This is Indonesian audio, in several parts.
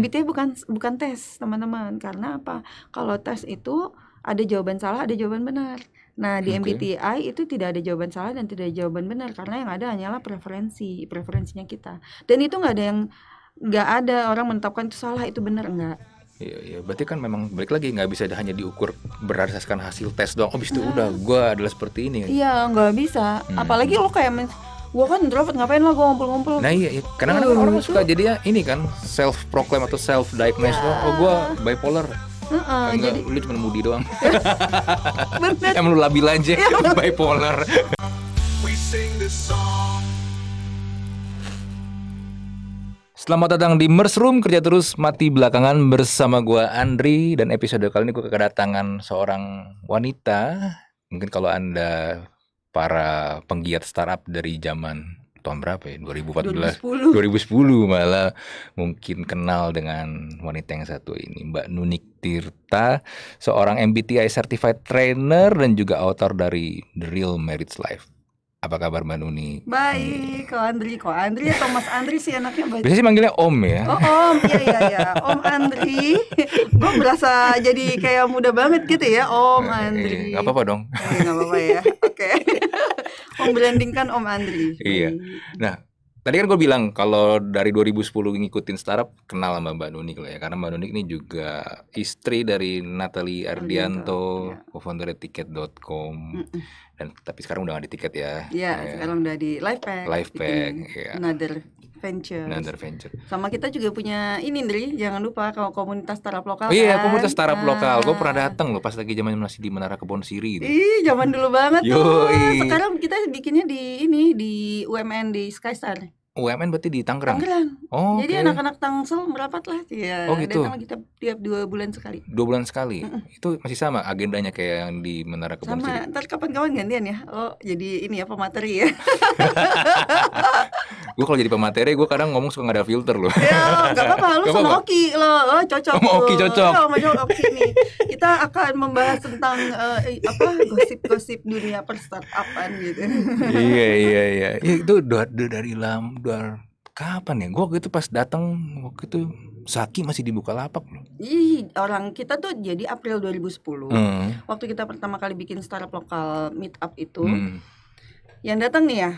MBTI gitu iya. ya, bukan bukan tes, teman-teman. Karena apa? Kalau tes itu ada jawaban salah, ada jawaban benar. Nah, di okay. MBTI itu tidak ada jawaban salah dan tidak ada jawaban benar karena yang ada hanyalah preferensi, preferensinya kita. Dan itu nggak ada yang nggak ada orang menetapkan itu salah itu benar enggak. Iya, iya. Berarti kan memang balik lagi nggak bisa hanya diukur berdasarkan hasil tes doang. Oh, itu nah. udah gue adalah seperti ini. Iya, nggak bisa. Hmm. Apalagi lo kayak gue kan introvert ngapain lah gue ngumpul-ngumpul nah iya, iya. karena kan orang suka jadi ya ini kan self proclaim atau self diagnose yeah. oh gue bipolar Uh, Enggak, jadi... lu cuma mudi doang. Bener. Emang lu labil aja, iya, bipolar. Selamat datang di Mers Room kerja terus mati belakangan bersama gue Andri dan episode kali ini gue kedatangan seorang wanita. Mungkin kalau anda para penggiat startup dari zaman tahun berapa ya 2014 2010, 2010 malah mungkin kenal dengan wanita yang satu ini Mbak Nunik Tirta seorang MBTI certified trainer dan juga author dari The Real Marriage Life apa kabar Mbak Nuni? Baik, kok Andri, kok Andri ya Thomas Andri sih anaknya baik. Biasanya manggilnya Om ya. Oh Om, iya iya iya. Om Andri. Gue berasa jadi kayak muda banget gitu ya, Om iya, iya, iya. Andri. Eh, gak apa-apa dong. Eh, gak apa-apa ya. Oke. Okay. kan Om Andri. Iya. Nah, tadi kan gue bilang kalau dari 2010 ngikutin startup kenal sama Mbak Nunik lah ya karena Mbak Nunik ini juga istri dari Natalie Ardianto, ya. co-founder tiket.com mm -mm. dan tapi sekarang udah gak di tiket ya. Iya, ya. sekarang udah di Livepack Livepack ya. Another Venture. Another Venture. Sama kita juga punya ini Ndri, jangan lupa kalau komunitas startup lokal. Oh, iya, kan? komunitas startup nah. lokal. Gue pernah datang loh pas lagi zaman masih di Menara Kebon Siri. Itu. Ih, zaman dulu banget tuh. Sekarang kita bikinnya di ini di UMN di Skystar. UMN berarti di Tangerang. Tangerang. Oh. Jadi okay. anak-anak Tangsel merapat lah ya. Oh gitu. Datang kita tiap dua bulan sekali. Dua bulan sekali. Mm -hmm. Itu masih sama agendanya kayak yang di Menara Kebun Sama. Ntar kapan-kapan gantian ya. Oh jadi ini ya pemateri ya. gue kalau jadi pemateri gue kadang ngomong suka gak ada filter loh. ya nggak apa-apa lu gak sama apa Oki lo, lo oh, cocok. Sama Oki cocok. Lo, sama Oki nih. Kita akan membahas tentang uh, apa gosip-gosip dunia per startupan gitu. iya iya iya. Itu dari lam kapan ya gue waktu itu pas datang waktu itu Saki masih dibuka lapak loh. Ih, orang kita tuh jadi April 2010. Hmm. Waktu kita pertama kali bikin startup lokal meet up itu. Hmm. Yang datang nih ya,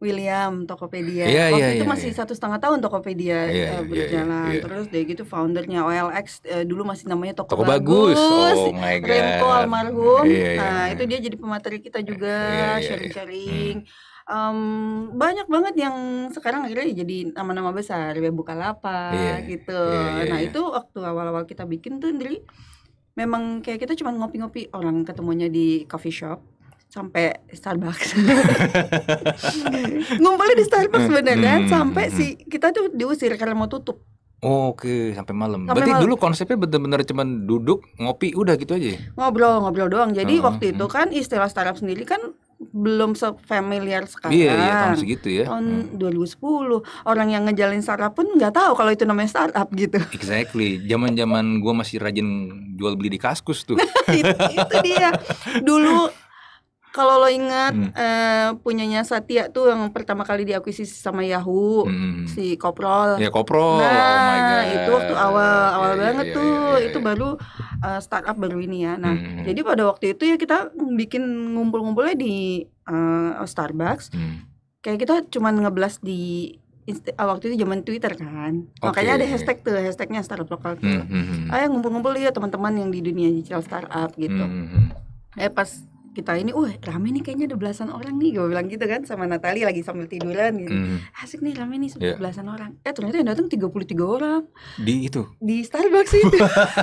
William Tokopedia. Yeah, iya, Waktu yeah, itu yeah, masih iya. satu setengah tahun Tokopedia yeah, iya, uh, berjalan. Yeah, yeah. Terus deh gitu foundernya OLX uh, eh, dulu masih namanya Toko, Toko Bagus. Bagus. Oh my god. Remco almarhum. Yeah, yeah, nah, itu dia jadi pemateri kita juga sharing-sharing. Yeah, yeah, Um, banyak banget yang sekarang akhirnya ya jadi nama-nama besar, ya lapak yeah, gitu. Yeah, yeah, nah, itu waktu awal-awal kita bikin tuh jadi memang kayak kita cuma ngopi-ngopi orang ketemunya di coffee shop sampai Starbucks ngumpulnya di Starbucks hmm. beneran hmm, hmm, sampai hmm. si hmm. kita tuh diusir karena mau tutup Oke, okay. sampai malam. Sampai Berarti malam. dulu konsepnya benar-benar cuman duduk, ngopi, udah gitu aja. Ya? Ngobrol, ngobrol doang. Jadi hmm, waktu itu kan istilah startup sendiri kan belum sefamiliar sekarang. Iya, iya, tahun segitu ya. Tahun hmm. 2010. Orang yang ngejalin startup pun nggak tahu kalau itu namanya startup gitu. Exactly. Zaman-zaman gua masih rajin jual beli di Kaskus tuh. itu dia. Dulu kalau lo ingat hmm. eh, punyanya Satya tuh yang pertama kali diakuisisi sama Yahoo hmm. hmm, hmm. si Koprol. Ya Koprol. Nah, oh my nah, God. itu waktu awal awal iya, iya, yeah, banget yeah, tuh. Yeah, yeah, yeah. Itu iya. baru uh, startup baru ini ya. Nah, hmm, hmm. jadi pada waktu itu ya kita bikin ngumpul-ngumpulnya di uh, Starbucks. Hmm. Kayak kita cuman ngeblas di eh, waktu itu zaman Twitter kan okay. makanya ada hashtag tuh hashtagnya startup lokal tuh hmm, hmm, hmm. ayo ngumpul-ngumpul ya teman-teman yang di dunia digital startup gitu hmm, hmm. eh pas kita ini, wah rame nih kayaknya ada belasan orang nih, gue bilang gitu kan sama Natali lagi sambil tiduran gitu. Mm. Asik nih rame nih yeah. belasan orang. Eh ternyata yang datang 33 orang. Di itu? Di Starbucks itu.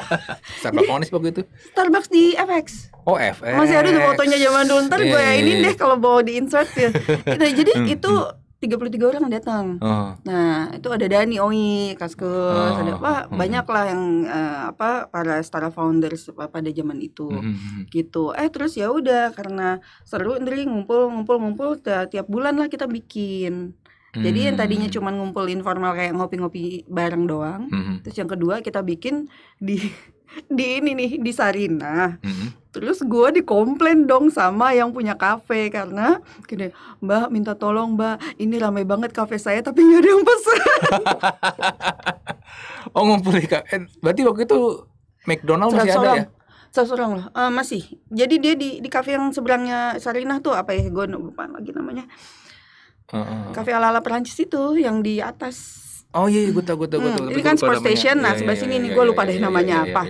Starbucks Onis waktu itu? Starbucks di FX. Oh FX. Masih ada tuh fotonya zaman dulu ntar yeah. gue ini deh kalau bawa di insert ya. jadi hmm, itu hmm tiga puluh tiga orang datang. Oh. Nah, itu ada Dani Oi, Kaskus, oh. ada apa hmm. banyak lah yang uh, apa para startup founders pada zaman itu. Hmm, hmm, hmm. Gitu. Eh terus ya udah karena seru ngeri ngumpul ngumpul ngumpul tiap bulan lah kita bikin. Hmm. Jadi yang tadinya hmm. cuma ngumpul informal kayak ngopi-ngopi bareng doang. Hmm. Terus yang kedua kita bikin di di ini nih di Sarinah. Mm-hmm. Terus gue dikomplain dong sama yang punya kafe karena gini, Mbak minta tolong Mbak, ini ramai banget kafe saya tapi nggak ada yang pesan. oh ngumpulin kafe, eh, berarti waktu itu McDonald masih ada ya? Seratus orang loh, uh, eh, masih. Jadi dia di di kafe yang seberangnya Sarinah tuh apa ya? Gue lupa lagi namanya. Kafe uh, uh, uh. ala ala Perancis itu yang di atas Oh iya, iya gue tau, gue tau, gue tau. Hmm, ini kan sport station, nah iya, sebelah iya, sini iya, nih gue lupa deh namanya apa.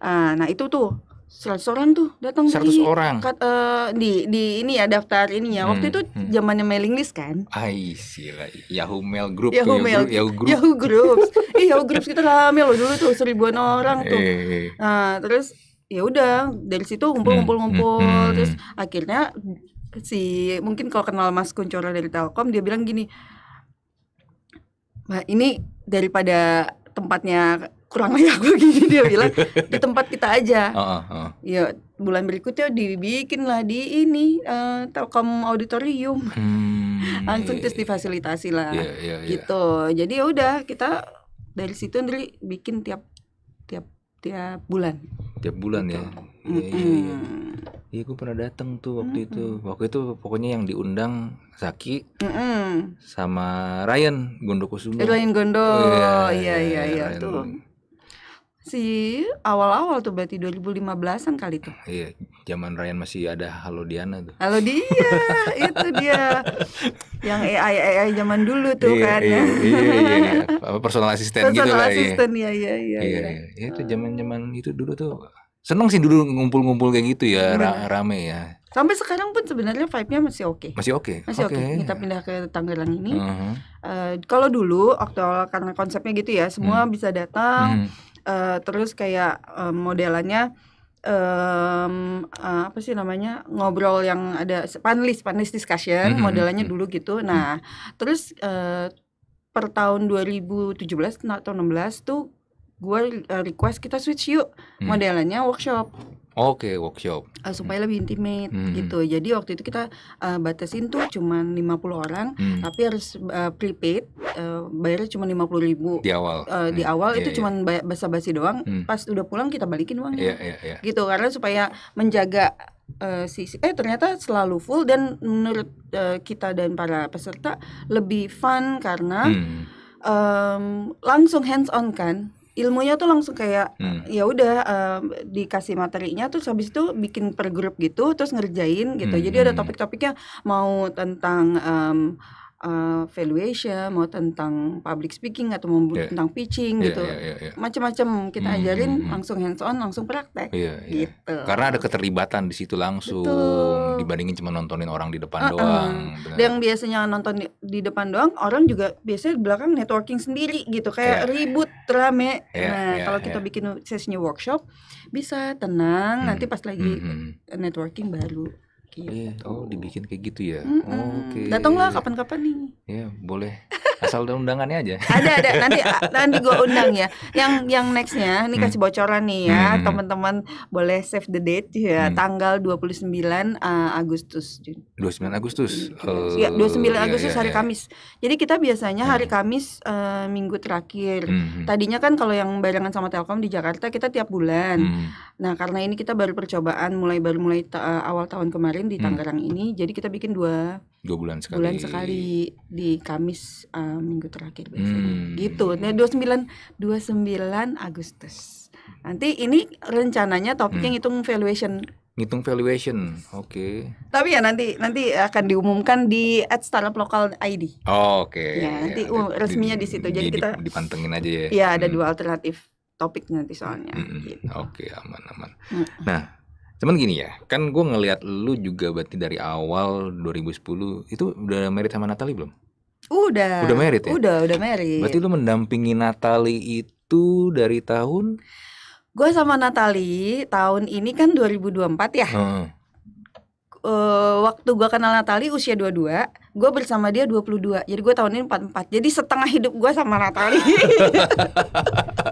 Ah, nah itu tuh seratus orang tuh datang seratus orang kat, uh, di di ini ya daftar ini ya waktu hmm, itu hmm. zamannya mailing list kan Aisyah, Yahoo Mail Group Yahoo Mail Yahoo Group Yahoo Groups eh Yahoo Groups kita ramil, loh dulu tuh seribuan orang tuh eh. eh, eh. nah terus ya udah dari situ ngumpul-ngumpul-ngumpul hmm, hmm, hmm, terus akhirnya si mungkin kalau kenal Mas Kuncoro dari Telkom dia bilang gini Nah, ini daripada tempatnya kurang layak begini dia bilang di tempat kita aja. Uh, uh, Ya bulan berikutnya dibikin lah di ini uh, Telkom auditorium. Hmm, Langsung iya, terus iya. difasilitasi lah. Iya, iya, iya. Gitu. Jadi ya udah kita dari situ nanti bikin tiap tiap tiap bulan tiap bulan ya? Betul. ya iya iya iya Iya, gue pernah datang tuh waktu mm -hmm. itu. Waktu itu pokoknya yang diundang Zaki mm -hmm. sama Ryan Gondokusumo. Eh, Ryan Gondo, oh, iya iya iya, iya, iya, iya tuh. Si awal-awal tuh berarti 2015-an kali tuh. Ah, iya, zaman Ryan masih ada Halo Diana tuh. Halo dia, itu dia. Yang AI AI zaman dulu tuh iya, kan. Iya, iya, iya, iya. Apa personal assistant personal gitu lah. Personal iya. assistant iya. Iya, iya, iya. Iya, iya. itu zaman-zaman itu dulu tuh seneng sih dulu ngumpul-ngumpul kayak gitu ya ra rame ya sampai sekarang pun sebenarnya vibe-nya masih oke okay. masih oke okay. masih oke okay. okay. kita pindah ke Tangerang ini uh -huh. uh, eh, kalau dulu waktu karena konsepnya gitu ya semua hmm. bisa datang hmm uh, terus kayak um, modelannya um, uh, apa sih namanya ngobrol yang ada panelis panelis discussion mm -hmm. modelannya mhm. dulu gitu mhm. nah mm -hmm. terus uh, per tahun 2017 atau 16 tuh gue request kita switch yuk mm. modelannya workshop Oke, okay, workshop. Uh, supaya lebih intimate hmm. gitu. Jadi waktu itu kita uh, batasin tuh cuma 50 orang, hmm. tapi harus uh, prepaid, uh, bayarnya cuma 50 ribu. Di awal. Uh, hmm. Di awal yeah, itu yeah. Iya. cuma basa-basi doang. Hmm. Pas udah pulang kita balikin uangnya. Yeah, yeah, yeah. Gitu karena supaya menjaga uh, sisi eh ternyata selalu full dan menurut uh, kita dan para peserta lebih fun karena hmm. um, langsung hands on kan ilmunya tuh langsung kayak hmm. ya udah uh, dikasih materinya terus habis itu bikin per grup gitu terus ngerjain gitu hmm. jadi ada hmm. topik-topiknya mau tentang um, uh, valuation, mau tentang public speaking atau mau yeah. tentang pitching yeah, gitu. Yeah, yeah, yeah. Macam-macam kita hmm, ajarin mm langsung hands on, langsung praktek yeah, yeah. gitu. Karena ada keterlibatan di situ langsung Betul. dibandingin cuma nontonin orang di depan uh doang. Bener. Yang biasanya nonton di, depan doang, orang juga biasanya di belakang networking sendiri gitu, kayak yeah. ribut, rame. Yeah, nah, yeah, kalau yeah. kita bikin sesinya workshop bisa tenang, hmm. nanti pas lagi mm networking baru Gitu. oh dibikin kayak gitu ya. Mm -mm. Oke. Okay. Datanglah kapan-kapan nih. Ya boleh. Asal ada undangannya aja. ada ada nanti nanti gua undang ya. Yang yang nextnya ini hmm. kasih bocoran nih ya hmm. teman-teman boleh save the date ya hmm. tanggal 29 uh, eh, Agustus. 29 Agustus. Uh, ya 29 Agustus ya, ya, hari ya. Kamis. Jadi kita biasanya hari hmm. Kamis uh, minggu terakhir. Hmm. Tadinya kan kalau yang barengan sama Telkom di Jakarta kita tiap bulan. Hmm. Nah karena ini kita baru percobaan mulai baru mulai ta eh, awal tahun kemarin kemarin di hmm. Tangerang hmm. ini jadi kita bikin dua dua bulan sekali bulan sekali di Kamis uh, minggu terakhir hmm, hmm. gitu hmm. nah dua sembilan dua sembilan Agustus nanti ini rencananya topiknya hmm. ngitung valuation ngitung valuation oke okay. tapi ya nanti nanti akan diumumkan di at startup lokal ID oh, oke okay. ya nanti ya, resminya di, di situ jadi di, kita dipantengin aja ya ya ada hmm. dua alternatif topik nanti soalnya hmm. gitu. oke okay, aman aman hmm. nah Cuman gini ya, kan gue ngelihat lu juga berarti dari awal 2010 itu udah merit sama Natali belum? Udah. Udah merit ya? Udah, udah merit. Berarti lu mendampingi Natali itu dari tahun? Gue sama Natali tahun ini kan 2024 ya. Hmm. Uh, waktu gue kenal Natali usia 22 Gue bersama dia 22 Jadi gue tahun ini 44 Jadi setengah hidup gue sama Natali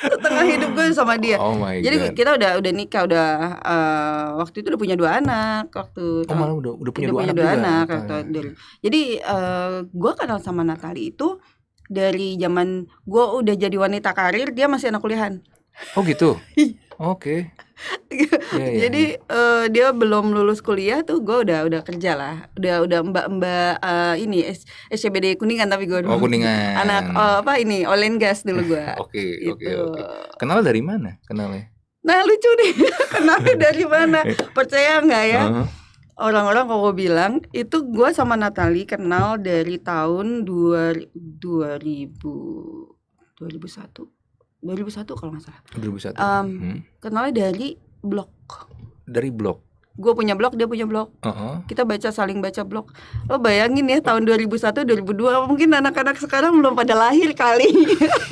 setengah hidup gue sama dia. Oh my Jadi God. kita udah udah nikah udah uh, waktu itu udah punya dua anak waktu. Oh malah udah udah punya punya dua anak. Dua juga. anak waktu, Jadi uh, eh, gue kenal sama Natali itu dari zaman gue udah jadi wanita karir dia masih anak kuliahan. Oh gitu. Iya. Oke. Okay. yeah, yeah. Jadi uh, dia belum lulus kuliah tuh gue udah udah kerja lah. Udah udah mbak-mbak uh, eh, ini SCBD Kuningan tapi gue Oh, Kuningan. Anak uh, apa ini? Olen gas dulu gue. Oke, oke, gitu. oke. Kenal dari mana? Kenal Nah, lucu nih. kenal dari mana? Percaya nggak ya? Uh -huh. Orang-orang kok gue bilang itu gue sama Natali kenal dari tahun dua, dua ribu ribu satu. 2001 kalau nggak salah. 2001. Um, hmm. Kenalnya dari blog. Dari blog. Gue punya blog, dia punya blog. Uh -huh. Kita baca saling baca blog. Lo bayangin ya tahun 2001, 2002 mungkin anak-anak sekarang belum pada lahir kali.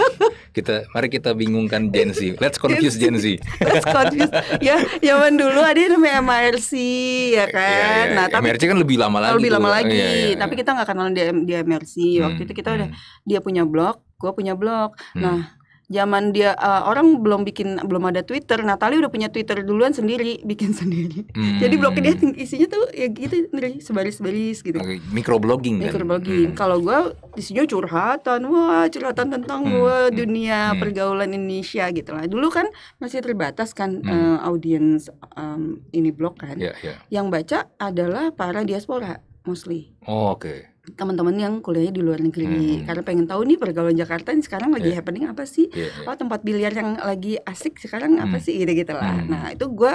kita mari kita bingungkan Gen Z. Let's confuse Gen Z. Let's confuse. ya, zaman dulu ada yang namanya MRC ya iya, iya, kan. Ya, ya, Nah, tapi MRC kan lebih lama lagi. Lebih lama lagi. Ya, ya, Tapi kita nggak kenal di, di MRC. Waktu hmm, itu kita hmm. udah dia punya blog, gue punya blog. Hmm. Nah, zaman dia uh, orang belum bikin belum ada Twitter, Natali udah punya Twitter duluan sendiri, bikin sendiri. Hmm. Jadi blog dia isinya tuh ya gitu nih sebaris-baris gitu. Okay. Microblogging kan. Hmm. Kalau gue isinya curhatan, wah curhatan tentang hmm. gua hmm. dunia hmm. pergaulan Indonesia gitu lah. Dulu kan masih terbatas kan hmm. uh, audiens um, ini blog kan. Yeah, yeah. Yang baca adalah para diaspora mostly. Oh, oke. Okay teman-teman yang kuliahnya di luar negeri hmm. karena pengen tahu nih pergaulan Jakarta ini sekarang lagi yeah. happening apa sih yeah, yeah. oh tempat biliar yang lagi asik sekarang hmm. apa sih gitu gitu hmm. nah itu gue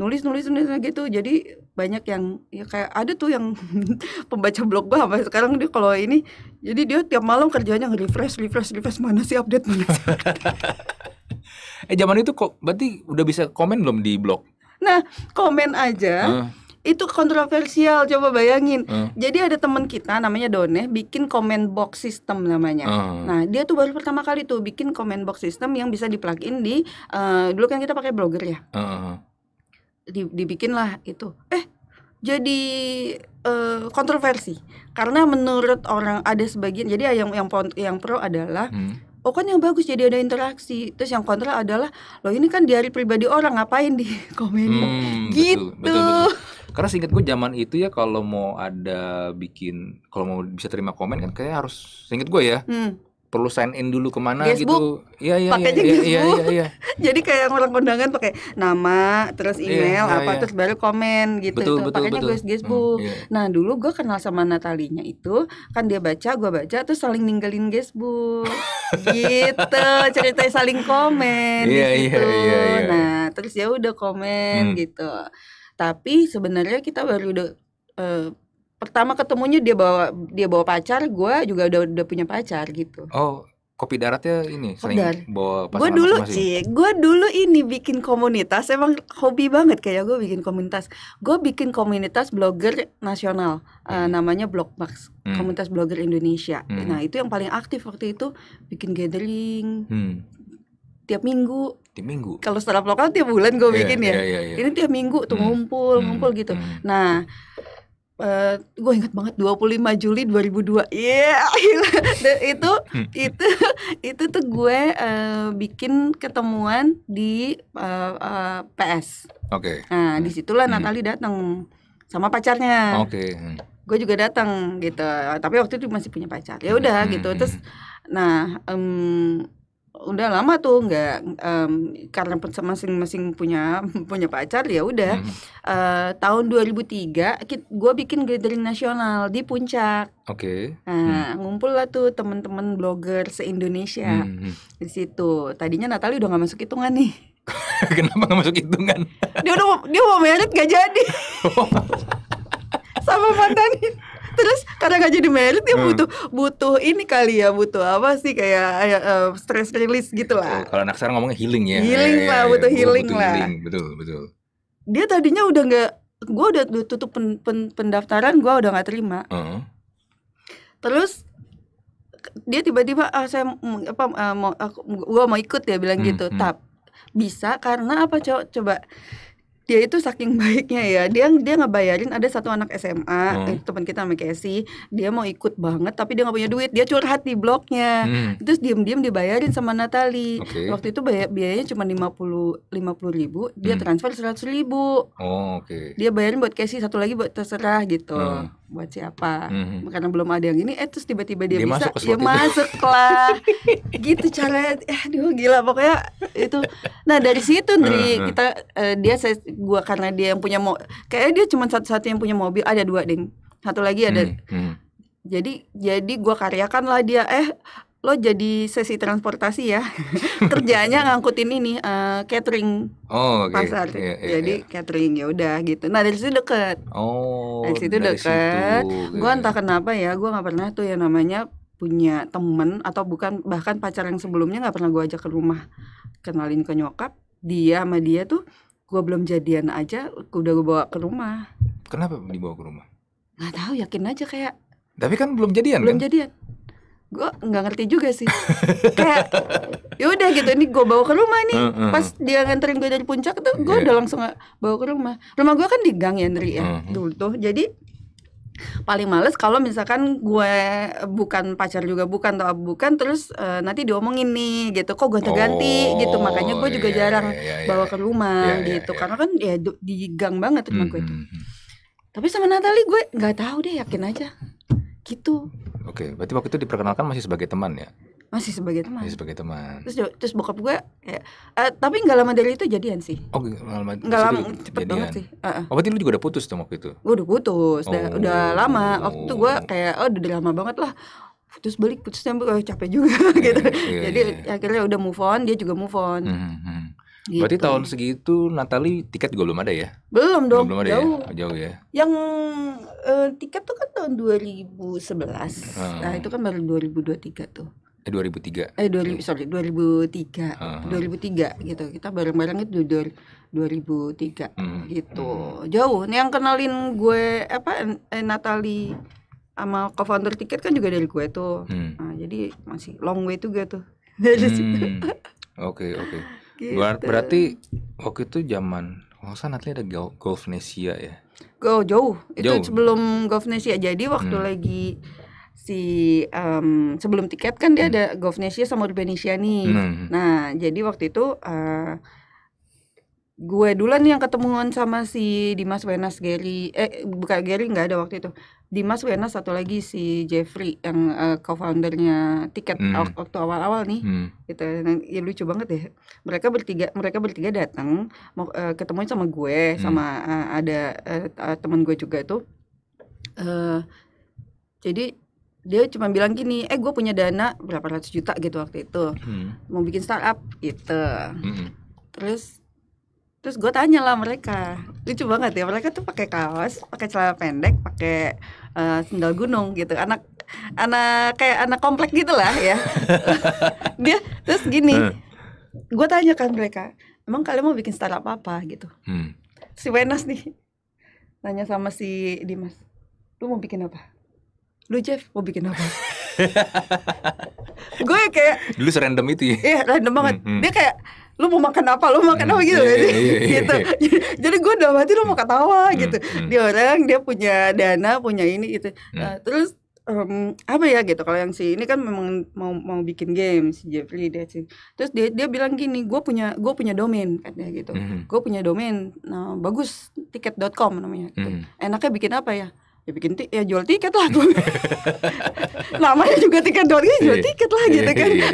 nulis nulis nulis gitu jadi banyak yang ya kayak ada tuh yang pembaca blog gue apa sekarang dia kalau ini jadi dia tiap malam kerjanya nge refresh refresh refresh mana sih update mana sih eh zaman itu kok berarti udah bisa komen belum di blog nah komen aja uh itu kontroversial coba bayangin uh. jadi ada teman kita namanya Done bikin comment box system namanya uh. nah dia tuh baru pertama kali tuh bikin comment box system yang bisa di plugin di uh, eh, dulu kan kita pakai blogger ya uh. di, dibikin lah itu eh jadi uh, kontroversi karena menurut orang ada sebagian jadi yang yang yang pro adalah hmm oh kan yang bagus jadi ada interaksi terus yang kontra adalah loh ini kan di hari pribadi orang ngapain di komen hmm, gitu betul, betul, betul karena seingat gue zaman itu ya kalau mau ada bikin kalau mau bisa terima komen kan kayak harus seingat gue ya hmm perlu sign in dulu kemana guessbook. gitu. Iya iya, iya iya iya, iya, iya, iya, Jadi kayak orang kondangan pakai nama, terus iya, email, iya, apa terus baru komen gitu. Betul, itu. Betul, Pakainya betul. guys Hmm, yeah. Nah dulu gue kenal sama Natalinya itu, kan dia baca, gue baca, terus saling ninggalin guestbook gitu, ceritanya saling komen iya, di situ. Iya, iya, iya. Nah terus ya udah komen hmm. gitu tapi sebenarnya kita baru udah uh, pertama ketemunya dia bawa dia bawa pacar gue juga udah udah punya pacar gitu oh kopi daratnya ini sering darat bawa pasangan gue dulu sih gue dulu ini bikin komunitas emang hobi banget kayak gue bikin komunitas gue bikin komunitas blogger nasional eh, hmm. uh, namanya Blogmax hmm. komunitas blogger Indonesia hmm. nah itu yang paling aktif waktu itu bikin gathering hmm tiap minggu tiap minggu kalau startup lokal tiap bulan gue yeah, bikin ya yeah, yeah, yeah. ini tiap minggu tuh hmm. ngumpul hmm. ngumpul gitu hmm. nah Uh, eh, gue ingat banget 25 Juli 2002 Iya yeah. itu itu itu tuh gue uh, bikin ketemuan di uh, eh, uh, eh, PS oke okay. nah hmm. disitulah hmm. Natali datang sama pacarnya oke okay. Hmm. gue juga datang gitu tapi waktu itu masih punya pacar ya hmm, udah hmm. gitu terus nah um, udah lama tuh nggak um, karena masing-masing punya punya pacar ya udah hmm. uh, tahun 2003 gue bikin gathering nasional di puncak Oke. Okay. Nah, hmm. ngumpul lah tuh temen-temen blogger se-Indonesia hmm. hmm. di situ. Tadinya Natali udah nggak masuk hitungan nih. Kenapa nggak masuk hitungan? dia udah dia mau merit gak jadi. Oh. Sama mantan terus karena nggak jadi merit dia ya hmm. butuh butuh ini kali ya butuh apa sih kayak uh, stress release gitu lah. Kalau anak sekarang ngomongnya healing ya. Healing ya, lah, ya, ya. butuh ya, healing butuh lah. Healing. Betul betul. Dia tadinya udah nggak, gue udah tutup pen, pen, pendaftaran, gue udah nggak terima. Uh -huh. Terus dia tiba-tiba ah, saya apa eh, mau aku gua mau ikut ya bilang hmm, gitu. Hmm. Tap bisa karena apa coba ya itu saking baiknya ya dia dia bayarin ada satu anak SMA hmm. eh, teman kita namanya Casey dia mau ikut banget tapi dia nggak punya duit dia curhat di blognya hmm. terus diam-diam dibayarin sama Natali okay. waktu itu biayanya cuma lima puluh lima puluh ribu dia hmm. transfer seratus ribu oh, okay. dia bayarin buat Casey satu lagi buat terserah gitu hmm buat siapa hmm. karena belum ada yang ini eh terus tiba-tiba dia, dia bisa masuk dia masuk lah gitu eh aduh gila pokoknya itu nah dari situ Ndri hmm. hmm. kita uh, dia gue karena dia yang punya mau kayaknya dia cuma satu-satu yang punya mobil ada dua ding satu lagi ada hmm, hmm. jadi jadi gue karyakan lah dia eh lo jadi sesi transportasi ya kerjanya ngangkutin ini uh, catering oh, okay. pasar yeah, yeah, jadi yeah. catering ya udah gitu nah dari situ deket oh dari situ dari deket gue entah kenapa ya gue nggak pernah tuh yang namanya punya temen atau bukan bahkan pacar yang sebelumnya nggak pernah gue ajak ke rumah kenalin ke nyokap dia sama dia tuh gue belum jadian aja udah gue bawa ke rumah kenapa dibawa ke rumah nggak tahu yakin aja kayak tapi kan belum jadian belum kan? jadian gue nggak ngerti juga sih kayak ya udah gitu ini gue bawa ke rumah nih uh, uh, pas dia nganterin gue dari puncak tuh gue yeah. udah langsung bawa ke rumah rumah gue kan di gang ya Nri ya uh, uh. dulu tuh jadi paling males kalau misalkan gue bukan pacar juga bukan atau bukan terus uh, nanti diomongin nih gitu kok gonta-ganti oh, gitu makanya gue juga iya, jarang iya, iya, iya. bawa ke rumah iya, iya gitu iya, iya. karena kan ya di gang banget rumah hmm, gue itu mm-hmm. tapi sama Natali gue nggak tahu deh yakin aja gitu oke okay, berarti waktu itu diperkenalkan masih sebagai teman ya masih sebagai teman masih sebagai teman terus terus bokap gue ya, uh, tapi nggak lama dari itu jadian sih oh nggak lama nggak lama cepet jadian. banget sih uh, uh. oh berarti lu juga udah putus tuh waktu itu gue udah putus oh. udah, udah lama waktu itu gue kayak oh udah lama banget lah putus balik putus tembak oh, capek juga yeah, gitu yeah, iya, jadi yeah. akhirnya udah move on dia juga move on mm -hmm. Gitu. Berarti tahun segitu Natali tiket juga belum ada ya? Belum dong. Belum, belum ada ya? jauh. ya. Jauh ya. Yang uh, tiket tuh kan tahun 2011. Hmm. Ah. Nah, itu kan baru 2023 tuh. Eh 2003. Eh 2000 sorry 2003. Uh -huh. 2003 gitu. Kita bareng-bareng itu 2003 hmm. gitu. Hmm. Jauh. Nih yang kenalin gue apa eh, Natali sama co-founder tiket kan juga dari gue tuh. Hmm. Nah, jadi masih long way juga tuh. Hmm. Dari situ. Oke, oke. Gitu. Berarti waktu itu zaman masa sana nanti ada Golfnesia ya. Oh, jauh. Itu jauh. sebelum Golfnesia. Jadi waktu hmm. lagi si um, sebelum tiket kan dia hmm. ada Govnesia sama Urbanisia nih. Hmm, hmm, hmm. Nah, jadi waktu itu uh, gue duluan yang ketemuan sama si Dimas Wenas Gary eh bukan Gary nggak ada waktu itu. Dimas Wenas satu lagi si Jeffrey yang uh, co-foundernya tiket hmm. waktu awal-awal nih. Hmm. Gitu. Nah, ya lucu banget ya. Mereka bertiga mereka bertiga datang mau uh, ketemuan sama gue hmm. sama uh, ada uh, teman gue juga itu. Uh, jadi dia cuma bilang gini, eh gue punya dana berapa ratus juta gitu waktu itu, hmm. mau bikin startup gitu. Hmm. Terus terus gue tanya lah mereka, lucu banget ya mereka tuh pakai kaos, pakai celana pendek, pakai uh, sendal gunung gitu, anak anak kayak anak komplek gitulah ya. dia terus gini, hmm. gue tanya kan mereka, emang kalian mau bikin startup apa gitu? Hmm. Si Wenas nih nanya sama si Dimas, lu mau bikin apa? lu Jeff mau bikin apa? gue ya kayak dulu serandom itu ya iya random banget hmm, hmm. dia kayak lu mau makan apa lu makan hmm, apa gitu iya, iya, iya, iya, gitu jadi gue udah mati lu mau ketawa hmm, gitu hmm. dia orang dia punya dana punya ini itu hmm. nah, terus um, apa ya gitu kalau yang si ini kan memang mau mau bikin game si Jeffrey dia sih terus dia dia bilang gini gue punya gue punya domain katanya gitu -hmm. hmm. gue punya domain nah, bagus tiket.com namanya gitu. -hmm. enaknya bikin apa ya ya bikin tiket ya jual tiket lah gue namanya juga tiket doang ya jual iya. tiket lah gitu iya, kan iya,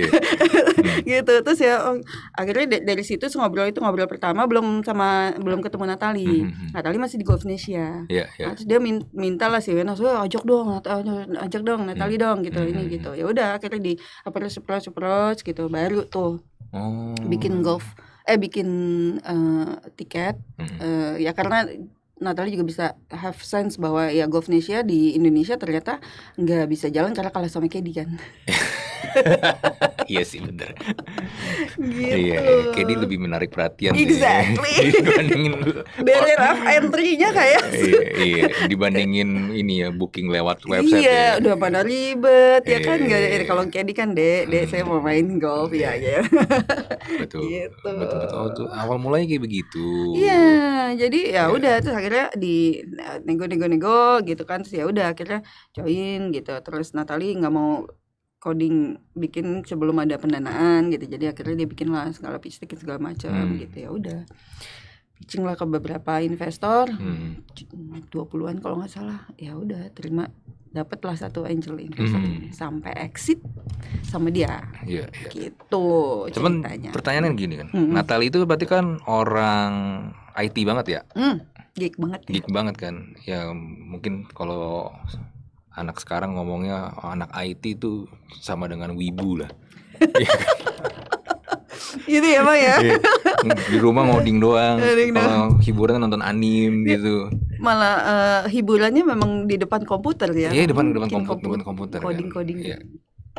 gitu terus ya oh, akhirnya dari situ ngobrol itu ngobrol pertama belum sama belum ketemu Natali hmm, hmm, hmm. Natali masih di Golfnesia yeah, yeah. Nah, terus dia min- minta lah sih Wenos oh, ajak dong eh, ajak dong Natali dong gitu ini gitu ya udah akhirnya di approach terus terus gitu baru tuh oh. bikin golf eh bikin uh, tiket uh, ya karena Natalia juga bisa have sense bahwa ya Govnesia di Indonesia ternyata nggak bisa jalan karena kalah sama Kedi kan iya sih bener. Iya, gitu. Iya, yeah, lebih menarik perhatian exactly. sih. dibandingin barrier of entry-nya kayak iya, iya, dibandingin ini ya booking lewat iya, website. Iya, ya. udah pada ribet ya kan enggak ada iya. kalau Candy kan, Dek, Dek saya hmm. mau main golf ya ya. Betul. Gitu. Betul betul. Oh, awal mulai kayak begitu. Iya, jadi ya udah terus akhirnya di nego-nego-nego gitu kan. Terus ya udah akhirnya join gitu. Terus Natali nggak mau coding bikin sebelum ada pendanaan gitu jadi akhirnya dia bikin lah segala pitch deck segala macam hmm. gitu ya udah pitching lah ke beberapa investor hmm. puluhan kalau nggak salah ya udah terima dapatlah satu angel investor hmm. ini sampai exit sama dia ya, gitu cuman ceritanya. pertanyaannya gini kan hmm. Natali itu berarti kan orang IT banget ya hmm. geek banget geek ya. banget kan ya mungkin kalau anak sekarang ngomongnya anak IT itu sama dengan wibu lah. ya ya bang ya? Iya. Di rumah ngoding doang. Kalau hiburan nonton anim ya, gitu. Malah uh, hiburannya memang di depan komputer ya. Iya depan depan komputer, depan komputer. Coding kan? coding. Ya.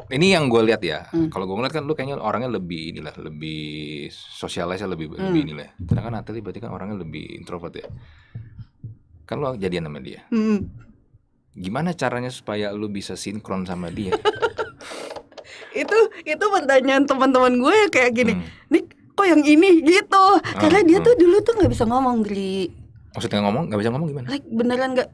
Ini yang gue lihat ya. Hmm. Kalau gue ngeliat kan lu kayaknya orangnya lebih inilah, lebih sosialisnya lebih hmm. lebih inilah. Sedangkan Natalie berarti kan orangnya lebih introvert ya. Kan lu jadian sama dia. Hmm gimana caranya supaya lu bisa sinkron sama dia itu itu pertanyaan teman-teman gue kayak gini hmm. Nik kok yang ini gitu Oh, karena dia hmm. tuh dulu tuh nggak bisa ngomong geli maksudnya ngomong nggak bisa ngomong gimana like beneran nggak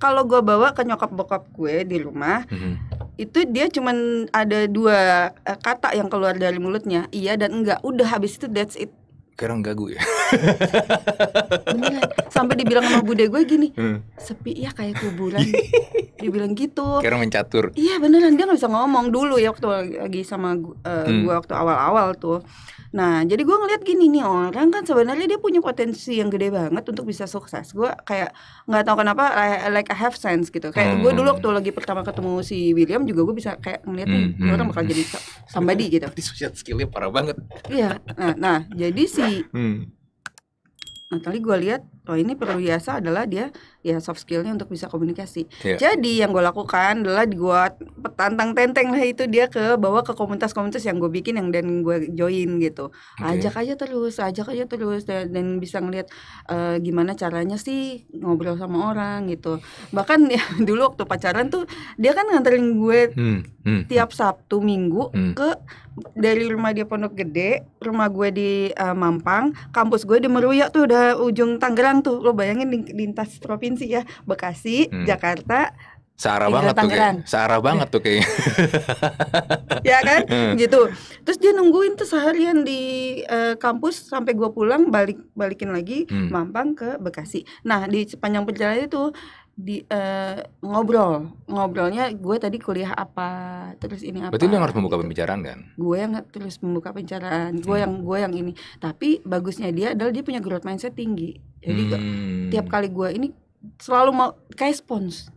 kalau gue bawa ke nyokap bokap gue di rumah hmm. itu dia cuman ada dua eh, kata yang keluar dari mulutnya iya dan enggak udah habis itu that's it Kerang gagu ya. Sampai dibilang sama bude gue gini, hmm. sepi ya kayak kuburan. dibilang gitu. Kerang mencatur. Iya beneran dia gak bisa ngomong dulu ya waktu lagi sama uh, hmm. gue waktu awal-awal tuh. Nah jadi gue ngeliat gini nih orang kan sebenarnya dia punya potensi yang gede banget untuk bisa sukses. Gue kayak nggak tahu kenapa eh, like I have sense gitu. Kayak hmm. gue dulu waktu lagi pertama ketemu si William juga gue bisa kayak ngeliat hmm. nih orang hmm. bakal jadi somebody gitu. Tapi social skillnya parah banget. Iya. Nah, nah jadi si sih. Hmm. Nah, tadi gue lihat oh ini perlu biasa adalah dia ya soft skillnya untuk bisa komunikasi. Yeah. Jadi yang gue lakukan adalah gue tantang tenteng lah itu dia ke bawa ke komunitas-komunitas yang gue bikin yang dan gue join gitu. Okay. Ajak aja terus, ajak aja terus dan, dan bisa ngeliat uh, gimana caranya sih ngobrol sama orang gitu. Bahkan ya dulu waktu pacaran tuh dia kan nganterin gue hmm, hmm, hmm. tiap Sabtu Minggu hmm. ke dari rumah dia Pondok Gede, rumah gue di uh, Mampang, kampus gue di Meruya tuh udah ujung Tangerang Tangerang tuh lo bayangin lintas provinsi ya Bekasi hmm. Jakarta Searah banget, tuh kayak, searah banget tuh kayaknya. ya kan? Hmm. Gitu. Terus dia nungguin tuh seharian di uh, kampus sampai gua pulang balik balikin lagi hmm. Mampang ke Bekasi. Nah, di sepanjang perjalanan itu di uh, ngobrol ngobrolnya gue tadi kuliah apa terus ini apa berarti lu yang harus membuka gitu. pembicaraan kan gue yang terus membuka pembicaraan gue hmm. yang gue yang ini tapi bagusnya dia adalah dia punya growth mindset tinggi jadi hmm. Gua, tiap kali gue ini selalu mau kayak spons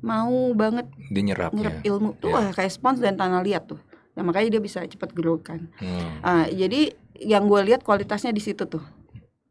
mau banget dia nyerap, nyerap ya? ilmu tuh yeah. Iya. kayak spons dan tanah liat tuh nah makanya dia bisa cepat grow kan hmm. uh, jadi yang gue lihat kualitasnya di situ tuh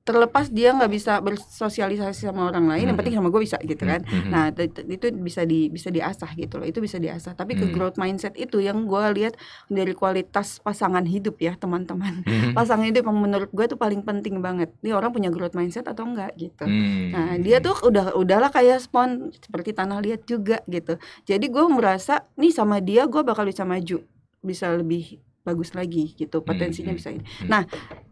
terlepas dia nggak bisa bersosialisasi sama orang lain hmm. yang penting sama gue bisa gitu kan hmm. hmm. nah itu bisa di bisa diasah gitu loh itu bisa diasah tapi hmm. ke growth mindset itu yang gue lihat dari kualitas pasangan hidup ya teman-teman hmm. hmm. pasangan hidup yang menurut gue tuh paling penting banget ini orang punya growth mindset atau enggak gitu hmm. nah hmm, dia tuh udah udahlah kayak spon seperti tanah liat juga gitu jadi gue merasa nih sama dia gue bakal bisa maju bisa lebih bagus lagi gitu hmm, potensinya hmm, bisa ini. Hmm. Nah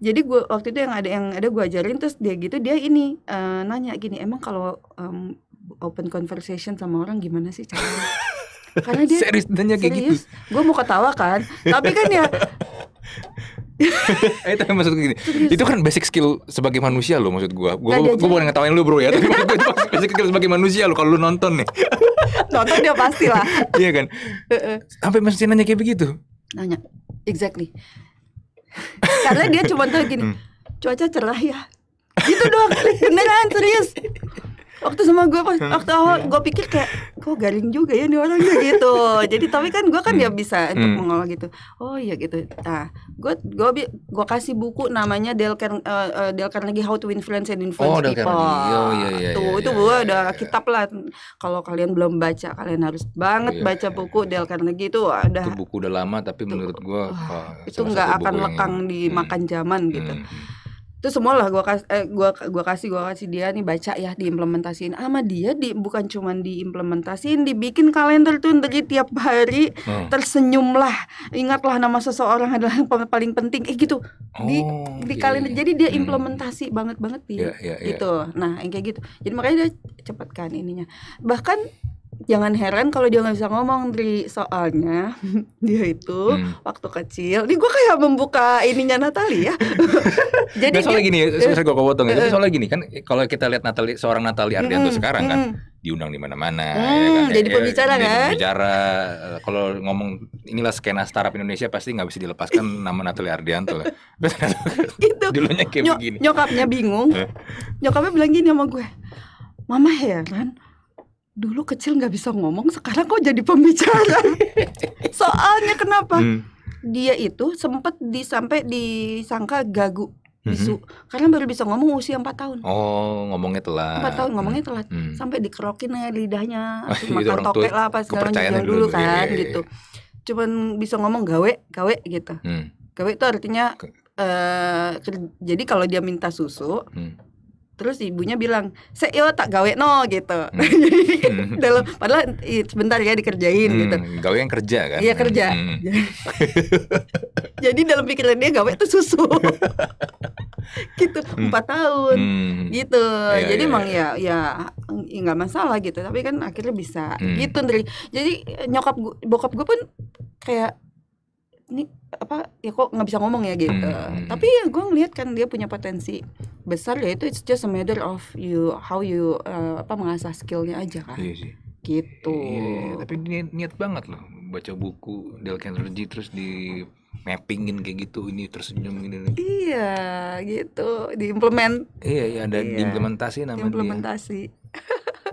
jadi gua waktu itu yang ada yang ada gua ajarin terus dia gitu dia ini uh, nanya gini emang kalau um, open conversation sama orang gimana sih caranya? Karena dia serius nanya kayak gitu. Gua mau ketawa kan, tapi kan ya eh tapi maksud gini Serius. itu kan basic skill sebagai manusia loh maksud gua. Gua gua bukan ngetawain lu bro ya tapi maksud gua itu basic skill sebagai manusia lo kalau lu nonton nih nonton dia pasti lah iya kan sampai mesti nanya kayak begitu nanya exactly karena dia cuma tahu gini hmm. cuaca cerah ya gitu dong beneran serius waktu sama gue waktu awal iya. gue pikir kayak kok garing juga ya nih orangnya gitu jadi tapi kan gue kan ya hmm. bisa hmm. untuk mengolah gitu oh iya gitu nah gue gue gue kasih buku namanya Del Car uh, Del Carnegie How to Influence and Influence oh, People oh, iya, iya, nah, iya, tuh iya, itu iya, gue udah kitab lah kalau kalian belum baca kalian harus banget baca buku Del Carnegie itu ada buku udah lama tapi menurut gue eh, itu nggak akan lekang dimakan hmm. zaman gitu itu semua lah gua kas eh, gua gua kasih gua kasih dia nih baca ya diimplementasiin ah, sama dia di bukan cuma diimplementasiin dibikin kalender tuh jadi tiap hari hmm. tersenyumlah ingatlah nama seseorang adalah yang paling penting eh gitu di oh, di iya, kalender iya. jadi dia hmm. implementasi hmm. banget banget dia iya, gitu iya, gitu nah yang kayak gitu jadi makanya dia cepatkan ininya bahkan jangan heran kalau dia nggak bisa ngomong dari soalnya dia itu hmm. waktu kecil ini gue kayak membuka ininya Natali ya jadi nah, soalnya dia, gini saya gue potong ya tapi eh. soalnya gini kan kalau kita lihat Natali seorang Natali Ardianto sekarang kan diundang di mana-mana ya hmm, kan? jadi ya, pembicara ya, kan pembicara eh, kalau ngomong inilah skena startup Indonesia pasti nggak bisa dilepaskan nama Natali Ardianto gitu dulunya kayak Nyok begini nyokapnya bingung eh. nyokapnya bilang gini sama gue mama heran dulu kecil nggak bisa ngomong, sekarang kok jadi pembicara. Soalnya kenapa? Hmm. Dia itu sempat disampai disangka gagu hmm. bisu -hmm. karena baru bisa ngomong usia 4 tahun. Oh, ngomongnya telat. Empat tahun ngomongnya telat. Mm. Sampai dikerokin ya lidahnya, makan tokek lah apa segala macam dulu, dulu iya, kan iya, gitu. iya. gitu. Cuman bisa ngomong gawe, gawe gitu. Mm. Gawe itu artinya Ke... uh, jadi kalau dia minta susu, mm terus ibunya bilang saya tak gawe no gitu hmm. hmm. dalam padahal sebentar ya dikerjain gitu. hmm, gitu gawe yang kerja kan iya kerja hmm. jadi dalam pikiran dia gawe itu susu gitu hmm. empat tahun hmm. gitu iya, iya, iya. ya, jadi ya, emang ya ya nggak ya, masalah gitu tapi kan akhirnya bisa hmm. gitu jadi nyokap gua, bokap gue pun kayak ini apa ya kok nggak bisa ngomong ya gitu hmm. hmm tapi ya hmm. gue ngelihat kan dia punya potensi besar ya itu it's just a matter of you how you uh, apa mengasah skillnya aja kan iya sih. gitu iya, iya, iya. tapi dia niat banget loh baca buku Del Carnegie terus di mappingin kayak gitu ini tersenyum ini iya gitu diimplement iya iya ada iya. diimplementasi namanya diimplementasi dia.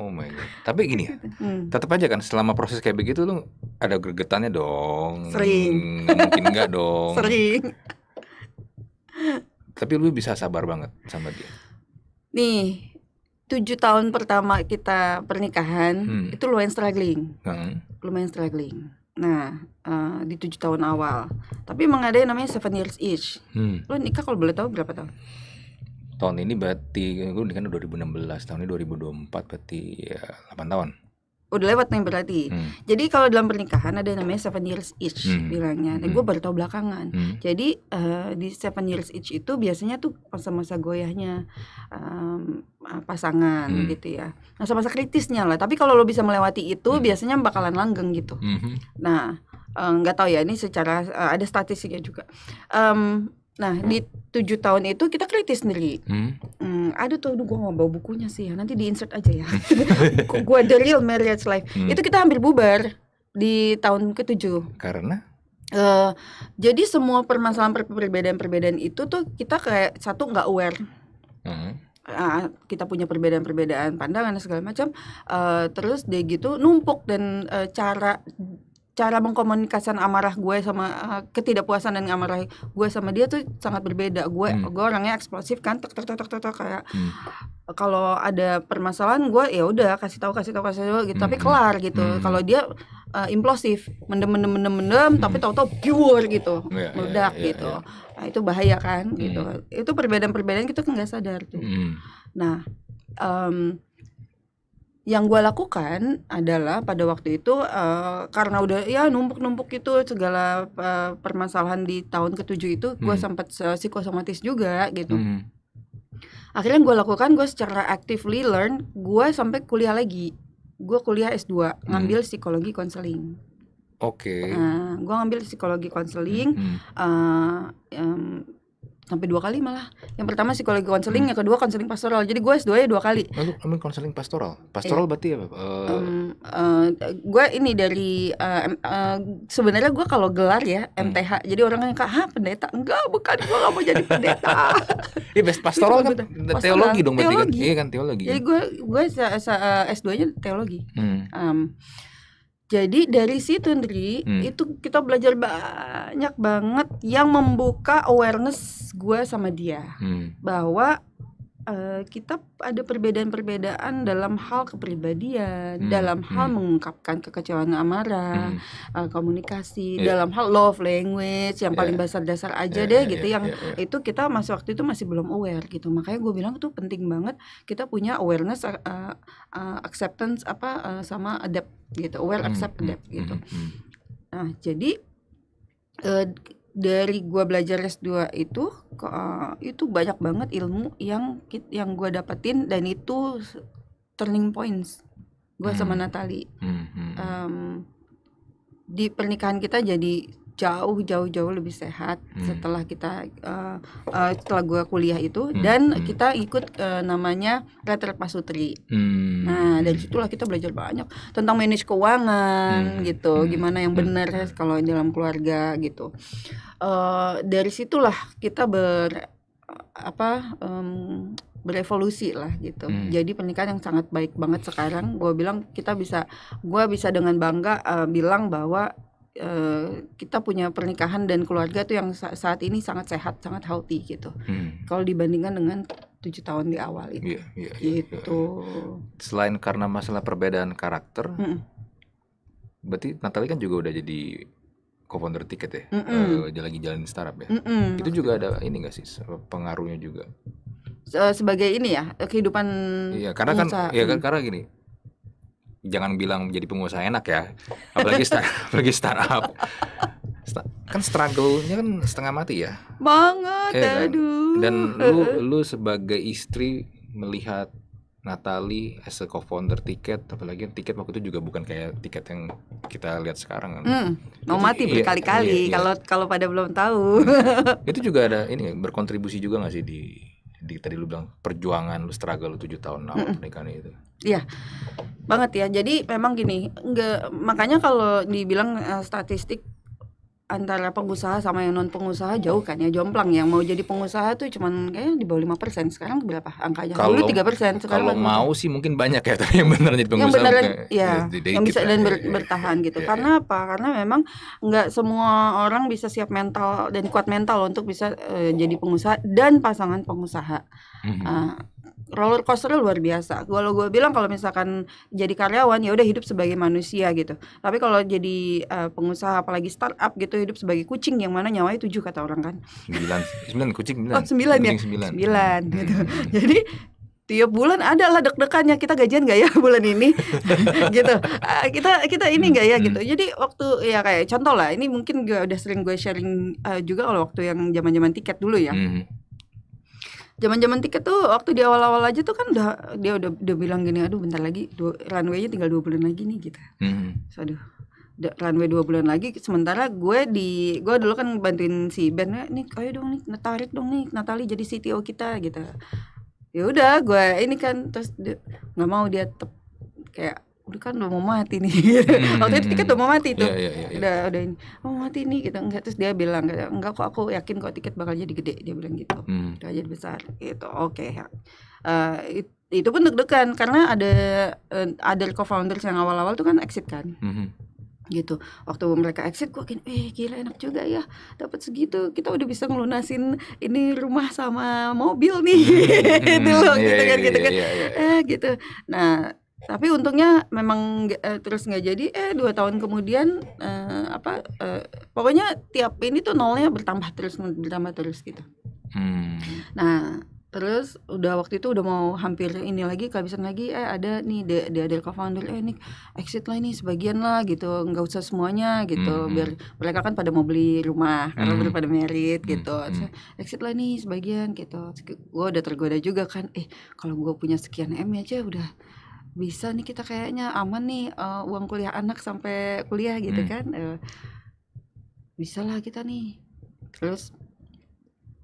Oh my god. Tapi gini ya, gitu. hmm. tetap aja kan selama proses kayak begitu lu ada gregetannya dong. Sering. Nggak mungkin enggak dong. Sering. Tapi lu bisa sabar banget sama dia. Nih, tujuh tahun pertama kita pernikahan hmm. itu lumayan struggling. Hmm. Lumayan struggling. Nah, uh, di tujuh tahun awal. Tapi emang ada yang namanya seven years each. Hmm. Lu nikah kalau boleh tahu berapa tahun? tahun ini berarti gue kan 2016 tahun ini 2024 berarti ya 8 tahun udah lewat nih berarti hmm. jadi kalau dalam pernikahan ada yang namanya seven years each hmm. bilangnya dan nah, hmm. gue baru tau belakangan hmm. jadi uh, di seven years each itu biasanya tuh masa-masa goyahnya um, pasangan hmm. gitu ya masa-masa kritisnya lah tapi kalau lo bisa melewati itu hmm. biasanya bakalan langgeng gitu hmm. nah eh, nggak uh, tahu ya ini secara uh, ada statistiknya juga um, Nah di tujuh tahun itu kita kritis sendiri. Hmm. Hmm, ada tuh, gue gak bawa bukunya sih ya. Nanti di insert aja ya. gue The Real Marriage Life. Hmm. Itu kita hampir bubar di tahun ke tujuh. Karena? Uh, jadi semua permasalahan perbedaan-perbedaan itu tuh kita kayak satu nggak aware. Hmm. Uh, kita punya perbedaan-perbedaan pandangan segala macam. Uh, terus dia gitu numpuk dan uh, cara cara mengkomunikasikan amarah gue sama uh, ketidakpuasan dan amarah gue sama dia tuh sangat berbeda. Gue hmm. gue orangnya eksplosif kan, tok tok tok tok tok kayak hmm. kalau ada permasalahan gue ya udah kasih tahu kasih tahu kasih tahu gitu, hmm. tapi hmm. kelar gitu. Hmm. hmm. Kalau dia uh, implosif, mendem mendem mendem mendem, hmm. tapi tau tau pure gitu, yeah, iya, meledak yeah, yeah, gitu. Iya. Nah, itu bahaya kan gitu. hmm. gitu. Itu perbedaan-perbedaan kita nggak sadar tuh. Hmm. Nah, um, yang gue lakukan adalah pada waktu itu uh, karena udah ya numpuk-numpuk itu segala uh, permasalahan di tahun ketujuh itu gue hmm. sempat uh, psikosomatis juga gitu hmm. akhirnya gue lakukan gue secara actively learn gue sampai kuliah lagi gue kuliah S2 hmm. ngambil psikologi konseling Oke. Okay. Nah, gue ngambil psikologi konseling. -hmm. uh, um, sampai dua kali malah. Yang pertama psikologi konseling, hmm. yang kedua konseling pastoral. Jadi gue s dua ya dua kali. Lalu kamu konseling pastoral. Pastoral eh. berarti apa? Uh... Eh, um, uh, eh, gue ini dari uh, uh, sebenarnya gue kalau gelar ya hmm. MTH. Jadi orang yang kayak, ah pendeta?" Enggak, bukan gue gak mau jadi pendeta. Iya, best pastoral kan pastoral. teologi dong berarti kan? teologi. kan. Iya kan teologi. Jadi gue gue s dua nya teologi. Hmm. Um, jadi dari situ Ndri, hmm. itu kita belajar banyak banget yang membuka awareness gue sama dia hmm. bahwa Eh, kita ada perbedaan-perbedaan dalam hal kepribadian, hmm. dalam hal hmm. mengungkapkan kekecewaan amarah, hmm. uh, komunikasi, yeah. dalam hal love language yang yeah. paling dasar-dasar aja yeah, deh yeah, gitu yeah, yang yeah, yeah. itu kita masih waktu itu masih belum aware gitu. Makanya gue bilang tuh penting banget kita punya awareness uh, uh, acceptance apa uh, sama adapt gitu, aware hmm. accept hmm, adapt gitu. hmm. gitu. Hmm. Nah, jadi uh, dari gua belajar S2 itu uh, itu banyak banget ilmu yang yang gua dapetin dan itu turning points gua hmm. sama Natali hmm. Hmm. Um, di pernikahan kita jadi jauh jauh jauh lebih sehat hmm. setelah kita uh, uh, setelah gue kuliah itu hmm. dan hmm. kita ikut uh, namanya Retret Pasutri. Hmm. Nah dari situlah kita belajar banyak tentang manage keuangan hmm. gitu, hmm. gimana yang hmm. benar hmm. kalau dalam keluarga gitu. Uh, dari situlah kita ber apa um, berevolusi lah gitu. Hmm. Jadi pernikahan yang sangat baik banget sekarang. Gue bilang kita bisa, gue bisa dengan bangga uh, bilang bahwa Eh, kita punya pernikahan dan keluarga tuh yang saat ini sangat sehat, sangat healthy gitu. Hmm. Kalau dibandingkan dengan tujuh tahun di awal itu, yeah, yeah, iya, iya. gitu. Selain karena masalah perbedaan karakter, mm -mm. berarti Natali kan juga udah jadi co-founder tiket ya, mm -mm. Uh, lagi jalan startup ya. Mm -mm. Itu juga ada ini gak sih pengaruhnya juga? sebagai ini ya kehidupan iya karena kan ya kan karena gini jangan bilang menjadi pengusaha enak ya apalagi start, apalagi startup kan struggle-nya kan setengah mati ya banget ya kan? aduh dan lu lu sebagai istri melihat Natali as a co-founder tiket apalagi tiket waktu itu juga bukan kayak tiket yang kita lihat sekarang kan hmm, mau itu, mati iya, berkali-kali iya, iya. kalau kalau pada belum tahu hmm. itu juga ada ini berkontribusi juga nggak sih di di tadi lu bilang perjuangan lu struggle lu tujuh tahun lalu mm -mm. pernikahan itu Iya. Banget ya. Jadi memang gini, enggak makanya kalau dibilang uh, statistik antara pengusaha sama yang non pengusaha jauh kan ya jomplang yang mau jadi pengusaha tuh cuman kayaknya di bawah lima persen sekarang berapa angkanya dulu tiga persen sekarang kalau mau sih mungkin banyak ya tapi yang benar jadi pengusaha yang beneran ya yang bisa dan ber, iya, iya. bertahan gitu ya, karena ya. apa karena memang nggak semua orang bisa siap mental dan kuat mental untuk bisa uh, jadi pengusaha dan pasangan pengusaha mm -hmm. uh, roller coaster luar biasa. Kalau gue bilang kalau misalkan jadi karyawan ya udah hidup sebagai manusia gitu. Tapi kalau jadi uh, pengusaha apalagi startup gitu hidup sebagai kucing yang mana nyawanya tujuh kata orang kan. Sembilan, sembilan kucing sembilan. Oh sembilan ya? kucing ya. Sembilan, sembilan iya, gitu. Iya, iya. jadi tiap bulan ada lah deg-degannya kita gajian nggak ya bulan ini gitu uh, kita kita ini nggak ya hmm, hmm. gitu jadi waktu ya kayak contoh lah ini mungkin gue udah sering gue sharing uh, juga kalau waktu yang zaman-zaman tiket dulu ya hmm, zaman-zaman tiket tuh waktu di awal-awal aja tuh kan udah dia udah udah bilang gini aduh bentar lagi dua, runway-nya tinggal dua bulan lagi nih gitu. Hmm. So, aduh runway dua bulan lagi sementara gue di gue dulu kan bantuin si Ben nih ayo dong nih tarik dong nih Natali jadi CTO kita gitu ya udah gue ini kan terus nggak mau dia tep, kayak udah kan udah mau mati nih gitu. hmm. waktu itu tiket udah mau mati tuh yeah, yeah, yeah, yeah. udah mau oh, mati nih gitu enggak terus dia bilang enggak kok aku yakin kok tiket bakal jadi gede dia bilang gitu hmm. udah jadi besar gitu oke okay. Ya. uh, eh, itu itu pun deg-degan karena ada uh, ada co-founders yang awal-awal tuh kan exit kan hmm gitu waktu mereka exit gue kayak eh gila enak juga ya dapat segitu kita udah bisa ngelunasin ini rumah sama mobil nih dulu gitu hmm. loh, yeah, gitu kan iya, gitu iya, kan iya, eh gitu nah tapi untungnya memang uh, terus nggak jadi eh dua tahun kemudian uh, apa uh, pokoknya tiap ini tuh nolnya bertambah terus bertambah terus gitu hmm. nah terus udah waktu itu udah mau hampir ini lagi kehabisan lagi eh ada nih di, di ada co-founder eh nih exit lah ini sebagian lah gitu nggak usah semuanya gitu mm -hmm. biar mereka kan pada mau beli rumah karena mm -hmm. pada merit hmm. gitu mm -hmm. exit lah nih sebagian gitu gue udah tergoda juga kan eh kalau gue punya sekian m aja ya, udah bisa nih kita kayaknya aman nih uh, uang kuliah anak sampai kuliah gitu hmm. kan uh, bisa lah kita nih terus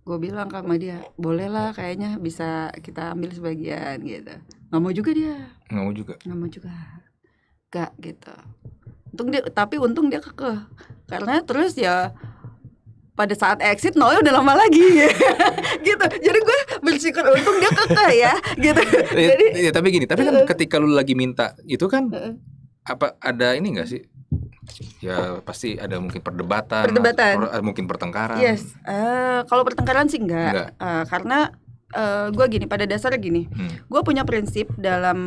gue bilang ke sama dia boleh lah kayaknya bisa kita ambil sebagian gitu nggak mau juga dia nggak mau juga nggak mau juga gak gitu untung dia tapi untung dia kekeh karena terus ya pada saat exit nolnya udah lama lagi gitu jadi gue bersyukur untung dia kekeh ya gitu iya, jadi ya, tapi gini tapi kan ketika lu lagi minta itu kan uh, apa ada ini enggak sih ya pasti ada mungkin perdebatan, perdebatan. Atau, mungkin pertengkaran yes uh, kalau pertengkaran sih enggak, enggak. Uh, karena uh, eh, gue gini pada dasarnya gini hmm. gue punya prinsip dalam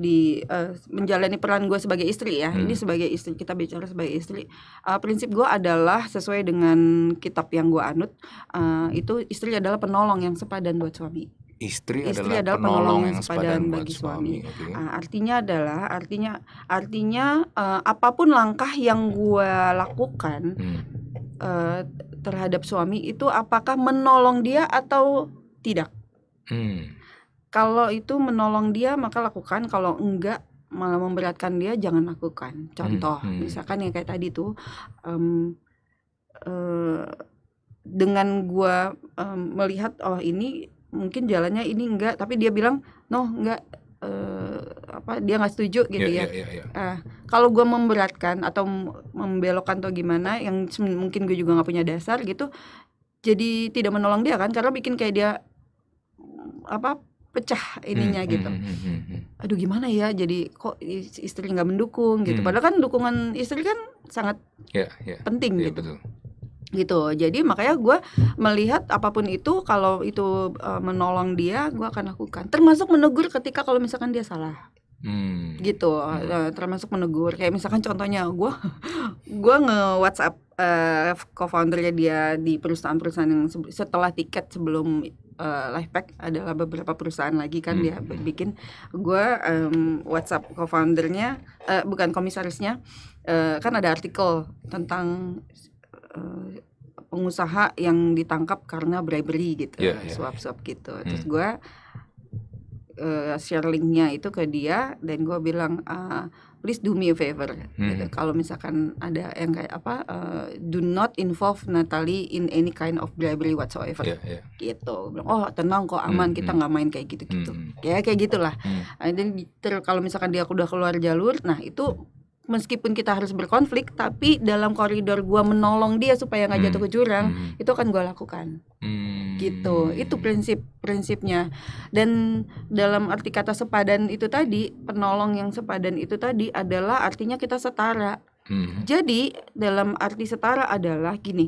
di uh, menjalani peran gue sebagai istri ya hmm. ini sebagai istri kita bicara sebagai istri uh, prinsip gue adalah sesuai dengan kitab yang gue anut uh, itu istri adalah penolong yang sepadan buat suami istri, istri adalah, adalah penolong yang sepadan bagi suami. suami. Uh, artinya adalah artinya artinya uh, apapun langkah yang gue lakukan hmm. uh, terhadap suami itu apakah menolong dia atau tidak. Hmm. Kalau itu menolong dia maka lakukan, kalau enggak malah memberatkan dia jangan lakukan. Hmm, Contoh, hmm. Hmm. misalkan yang kayak tadi tuh um, uh, dengan gua um, melihat oh ini mungkin jalannya ini enggak, tapi dia bilang no enggak uh, apa dia nggak setuju gitu yeah, ya. Yeah, yeah, yeah. Uh, kalau gua memberatkan atau membelokkan atau gimana, yang mungkin gue juga nggak punya dasar gitu, jadi tidak menolong dia kan, karena bikin kayak dia apa pecah ininya hmm, gitu. Hmm hmm, hmm, hmm, hmm, Aduh gimana ya? Jadi kok istri nggak mendukung gitu. Hmm. Padahal kan dukungan istri kan sangat yeah, yeah. penting yeah, gitu. Betul gitu jadi makanya gue melihat apapun itu kalau itu uh, menolong dia gue akan lakukan termasuk menegur ketika kalau misalkan dia salah hmm. gitu hmm. E, termasuk menegur kayak misalkan contohnya gue gue nge WhatsApp uh, co-foundernya dia di perusahaan-perusahaan yang setelah tiket sebelum uh, eh, Lifepack adalah beberapa perusahaan lagi kan hmm. dia bikin gue um, WhatsApp co-foundernya uh, bukan komisarisnya uh, kan ada artikel tentang uh, pengusaha yang ditangkap karena bribery gitu yeah, yeah, suap-suap gitu hmm. terus gue uh, share linknya itu ke dia dan gue bilang uh, please do me a favor hmm. gitu. kalau misalkan ada yang kayak apa uh, do not involve Natalie in any kind of bribery whatsoever yeah, yeah. gitu bilang oh tenang kok aman hmm. kita hmm. nggak main kayak gitu gitu hmm. ya kayak gitulah hmm. dan kalau misalkan dia udah keluar jalur nah itu meskipun kita harus berkonflik tapi dalam koridor gua menolong dia supaya nggak jatuh hmm. ke jurang hmm. itu akan gua lakukan hmm. gitu itu prinsip prinsipnya dan dalam arti kata sepadan itu tadi penolong yang sepadan itu tadi adalah artinya kita setara hmm. jadi dalam arti setara adalah gini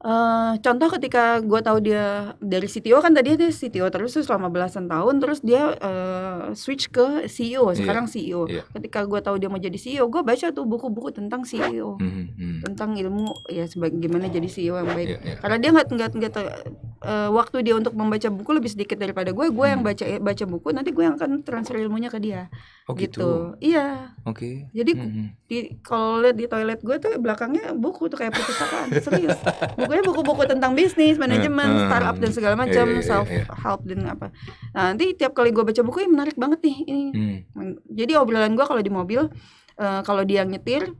Uh, contoh ketika gue tahu dia dari CTO kan tadi dia CTO terus selama belasan tahun terus dia uh, switch ke CEO iya. sekarang yeah. CEO. Yeah. Ketika gue tahu dia mau jadi CEO, gue baca tuh buku-buku tentang CEO, mm hmm, -hmm. tentang ilmu ya gimana jadi oh, CEO yang baik. Yeah, yeah. Karena dia nggak nggak nggak uh, waktu dia untuk membaca buku lebih sedikit daripada gue. Gue mm. yang hmm. baca baca buku nanti gue yang akan transfer ilmunya ke dia. Oh gitu. gitu. Iya. Oke. Okay. Jadi mm -hmm. di kalau lihat di toilet gue tuh belakangnya buku tuh kayak perpustakaan serius. Bukunya buku-buku tentang bisnis, manajemen, mm, startup dan segala iya, macam, yeah, yeah, self iya. help dan apa. Nah, nanti tiap kali gue baca buku ini menarik banget nih ini. Mm. Jadi obrolan gue kalau di mobil uh, kalau dia nyetir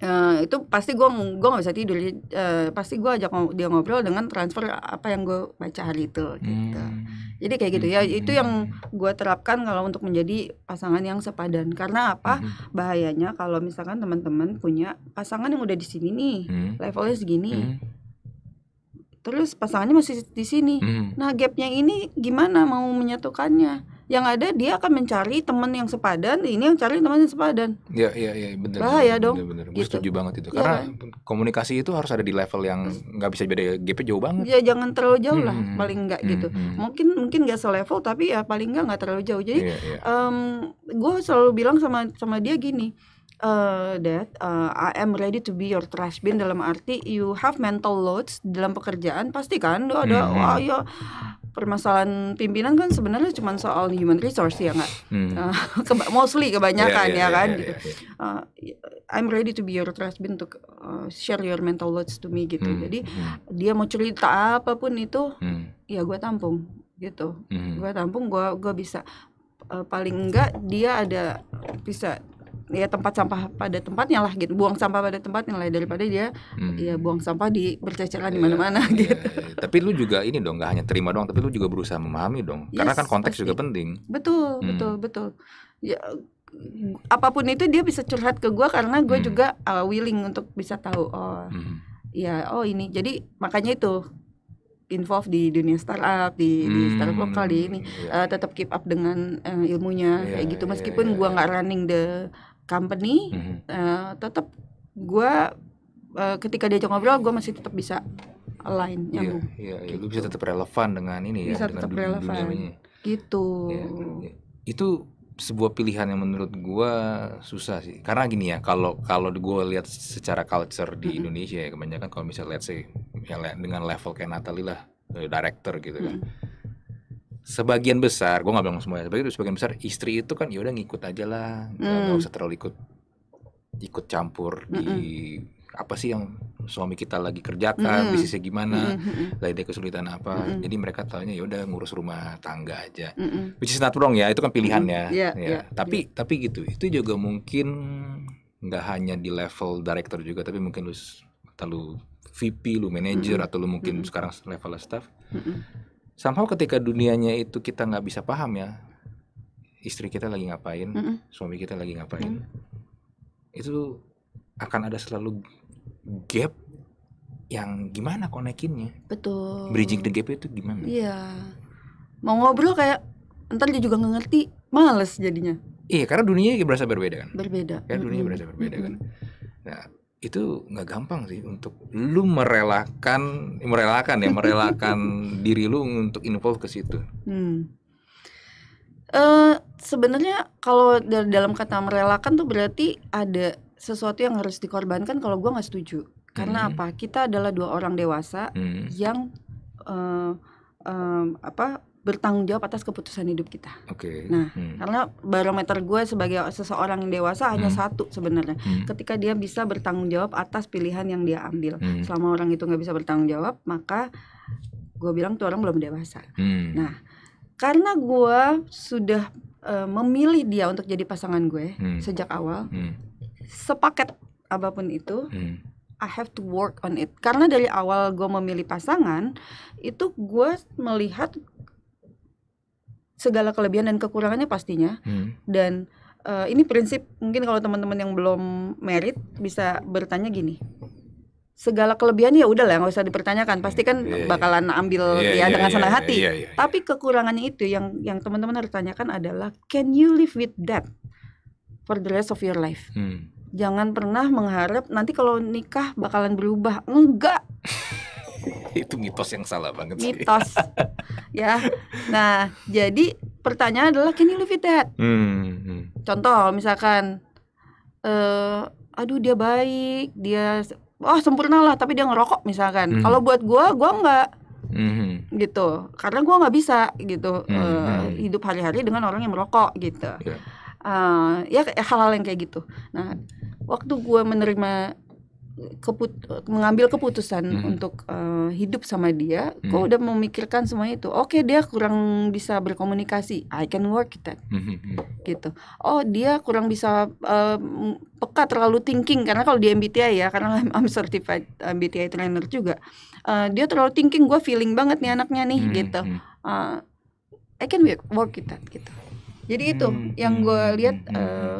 Uh, itu pasti gue gue nggak bisa tidur uh, pasti gue ajak ngob dia ngobrol dengan transfer apa yang gue baca hari itu gitu hmm. jadi kayak gitu ya hmm, itu hmm. yang gue terapkan kalau untuk menjadi pasangan yang sepadan karena apa hmm. bahayanya kalau misalkan teman-teman punya pasangan yang udah di sini nih hmm. levelnya segini hmm. terus pasangannya masih di sini hmm. nah gapnya ini gimana mau menyatukannya yang ada dia akan mencari teman yang sepadan ini yang cari teman yang sepadan ya ya ya benar bahaya bener, dong bener, bener. Gitu. gue setuju banget itu iya karena ya, komunikasi itu harus ada di level yang nggak bisa beda GP jauh banget ya jangan terlalu jauh lah hmm. paling nggak gitu hmm, hmm. mungkin mungkin nggak selevel tapi ya paling nggak nggak terlalu jauh jadi ya, ya. um, gue selalu bilang sama sama dia gini uh, eh, that uh, eh, I am ready to be your trash bin dalam arti you have mental loads dalam pekerjaan pasti kan lo ada mm -hmm. oh, ya permasalahan pimpinan kan sebenarnya cuma soal human resource ya nggak hmm. uh, mostly kebanyakan yeah, yeah, ya kan yeah, yeah, yeah. Uh, I'm ready to be your trash bin untuk uh, share your mental loads to me gitu hmm. jadi hmm. dia mau cerita apapun itu hmm. ya gue tampung gitu hmm. gue tampung gue gue bisa uh, paling enggak dia ada bisa ya tempat sampah pada tempatnya lah gitu buang sampah pada tempatnya lah daripada dia hmm. ya buang sampah di berceceran yeah, di iya, mana-mana iya, gitu yeah. Iya. tapi lu juga ini dong nggak hanya terima doang tapi lu juga berusaha memahami dong yes, karena kan konteks pasti. juga penting betul hmm. betul betul ya apapun itu dia bisa curhat ke gue karena gue hmm. juga uh, willing untuk bisa tahu oh hmm. ya oh ini jadi makanya itu involve di dunia startup di hmm. di startup lokal di ini yeah. Iya. uh, tetap keep up dengan uh, ilmunya yeah, kayak gitu iya, meskipun yeah, yeah. gua iya. nggak running the company mm -hmm. uh, tetap gua uh, ketika coba ngobrol gua masih tetap bisa align nyambung yeah, yeah, gitu. ya lu bisa tetap relevan dengan ini ya, bisa ya dengan relevan dunia gitu yeah, yeah. itu sebuah pilihan yang menurut gue susah sih karena gini ya kalau kalau gue lihat secara culture di Indonesia ya kebanyakan kalau misalnya lihat sih ya, dengan level kayak Natalie lah eh, director gitu kan sebagian besar gue nggak bilang semuanya sebagian sebagian besar istri itu kan ya udah ngikut aja lah nggak mm. usah terlalu ikut ikut campur di apa sih yang suami kita lagi kerjakan, mm. bisnisnya gimana, mm-hmm, mm-hmm. lagi ada kesulitan apa. Mm-hmm. Jadi mereka tahunya ya udah ngurus rumah tangga aja. Mm-hmm. Which is not wrong ya, itu kan pilihannya. Mm-hmm. Ya. Yeah, ya. Yeah, tapi yeah. tapi gitu. Itu juga mungkin nggak hanya di level director juga, tapi mungkin lu terlalu VP, lu manager mm-hmm. atau lu mungkin mm-hmm. sekarang level staff. Mm-hmm. Somehow ketika dunianya itu kita nggak bisa paham ya, istri kita lagi ngapain, mm-hmm. suami kita lagi ngapain, mm-hmm. itu akan ada selalu gap yang gimana konekinnya betul bridging the gap itu gimana iya mau ngobrol kayak entar dia juga nggak ngerti males jadinya iya karena dunianya berasa berbeda kan berbeda kayak dunia mm -hmm. berasa berbeda kan nah itu nggak gampang sih untuk lu merelakan eh, merelakan ya merelakan diri lu untuk involve ke situ. Hmm. Uh, Sebenarnya kalau dalam kata merelakan tuh berarti ada sesuatu yang harus dikorbankan kalau gue nggak setuju karena hmm. apa kita adalah dua orang dewasa hmm. yang uh, um, apa bertanggung jawab atas keputusan hidup kita. Oke. Okay. Nah, hmm. karena barometer gue sebagai seseorang yang dewasa hmm. hanya satu sebenarnya. Hmm. Ketika dia bisa bertanggung jawab atas pilihan yang dia ambil. Hmm. Selama orang itu nggak bisa bertanggung jawab, maka gue bilang tuh orang belum dewasa. Hmm. Nah, karena gue sudah uh, memilih dia untuk jadi pasangan gue hmm. sejak awal, hmm sepaket apapun itu hmm. I have to work on it karena dari awal gue memilih pasangan itu gue melihat segala kelebihan dan kekurangannya pastinya hmm. dan uh, ini prinsip mungkin kalau teman-teman yang belum merit bisa bertanya gini segala kelebihannya ya udah lah nggak usah dipertanyakan pasti kan yeah, iya, iya. bakalan ambil yeah, ya yeah, dengan yeah, senang yeah, hati yeah, yeah, yeah. tapi kekurangannya itu yang yang teman-teman harus tanyakan adalah can you live with that for the rest of your life hmm jangan pernah mengharap nanti kalau nikah bakalan berubah enggak itu mitos yang salah banget sih. mitos ya nah jadi pertanyaan adalah can you live with that hmm, hmm, hmm. contoh misalkan uh, aduh dia baik dia oh sempurna lah tapi dia ngerokok misalkan hmm. kalau buat gua gua enggak Mm-hmm. gitu karena gue nggak bisa gitu mm-hmm. uh, hidup hari-hari dengan orang yang merokok gitu yeah uh, ya hal-hal yang kayak gitu nah hmm. waktu gue menerima keput mengambil keputusan hmm. untuk uh, hidup sama dia, hmm. gue udah memikirkan semua itu. Oke, okay, dia kurang bisa berkomunikasi, I can work that. Hmm, hmm, hmm. Gitu. Oh, dia kurang bisa uh, peka terlalu thinking karena kalau di MBTI ya, karena I'm, I'm certified MBTI trainer juga. Uh, dia terlalu thinking, gue feeling banget nih anaknya nih hmm. gitu. Uh, I can work, it that gitu jadi itu hmm, yang gue hmm, lihat hmm, uh,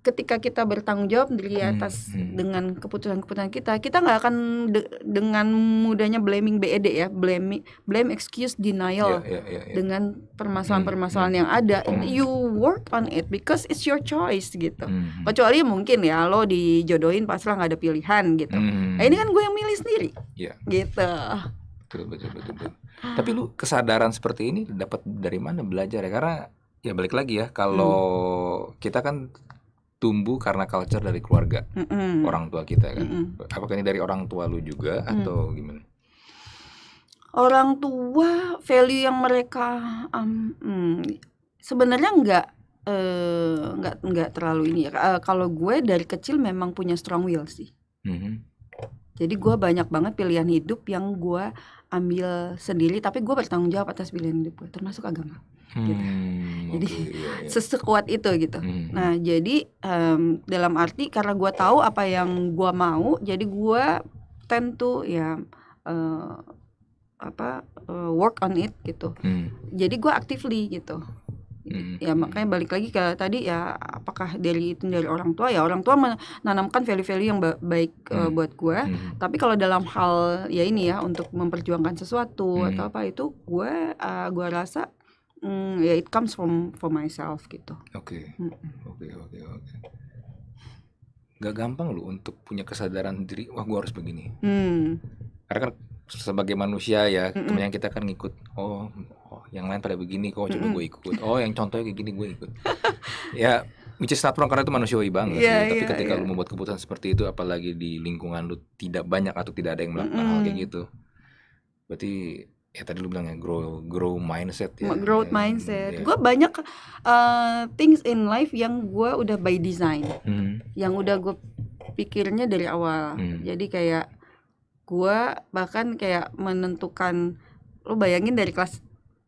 ketika kita bertanggung jawab di atas dengan keputusan-keputusan kita, kita nggak akan de dengan mudahnya blaming BED ya, blaming blame excuse denial yeah, yeah, yeah, yeah. dengan permasalahan-permasalahan hmm, yang ada. Hmm. You work on it because it's your choice gitu. Hmm. Kecuali mungkin ya lo dijodohin pas pasrah nggak ada pilihan gitu. Hmm. Nah, ini kan gue yang milih sendiri. Yeah. Gitu. Betul betul betul. betul. Tapi lu kesadaran seperti ini dapat dari mana belajar ya? Karena ya balik lagi ya kalau hmm. kita kan tumbuh karena culture dari keluarga mm orang tua kita kan mm apakah ini dari orang tua lu juga hmm. atau gimana orang tua value yang mereka um, hmm, sebenarnya nggak uh, nggak nggak terlalu ini ya uh, kalau gue dari kecil memang punya strong will sih hmm jadi gue banyak banget pilihan hidup yang gue ambil sendiri tapi gue bertanggung jawab atas pilihan hidup gue termasuk agama hmm, gitu jadi okay, iya, iya. sesekuat itu gitu hmm. nah jadi um, dalam arti karena gue tahu apa yang gue mau jadi gue tentu ya uh, apa uh, work on it gitu hmm. jadi gue actively gitu Gitu. hmm. ya makanya balik lagi ke tadi ya apakah dari itu dari orang tua ya orang tua menanamkan value-value yang baik e, hmm. uh, buat gue hmm. tapi kalau dalam hal ya ini ya untuk memperjuangkan sesuatu hmm. atau apa itu gue uh, gue rasa mm, ya it comes from for myself gitu oke hmm. oke oke oke Gak gampang loh untuk punya kesadaran diri wah gue harus begini hmm. karena kan sebagai manusia ya mm -mm. kemudian kita kan ngikut oh yang lain pada begini kok oh, coba gue ikut oh yang contohnya kayak gini gue ikut ya which is natural karena itu manusiawi banget yeah, sih. tapi yeah, ketika yeah. lu membuat keputusan seperti itu apalagi di lingkungan lu tidak banyak atau tidak ada yang melakukan mm -hmm. hal kayak gitu berarti ya tadi lu bilang ya grow grow mindset ya growth ya, mindset ya. gue banyak uh, things in life yang gue udah by design hmm. yang udah gue pikirnya dari awal hmm. jadi kayak gue bahkan kayak menentukan lu bayangin dari kelas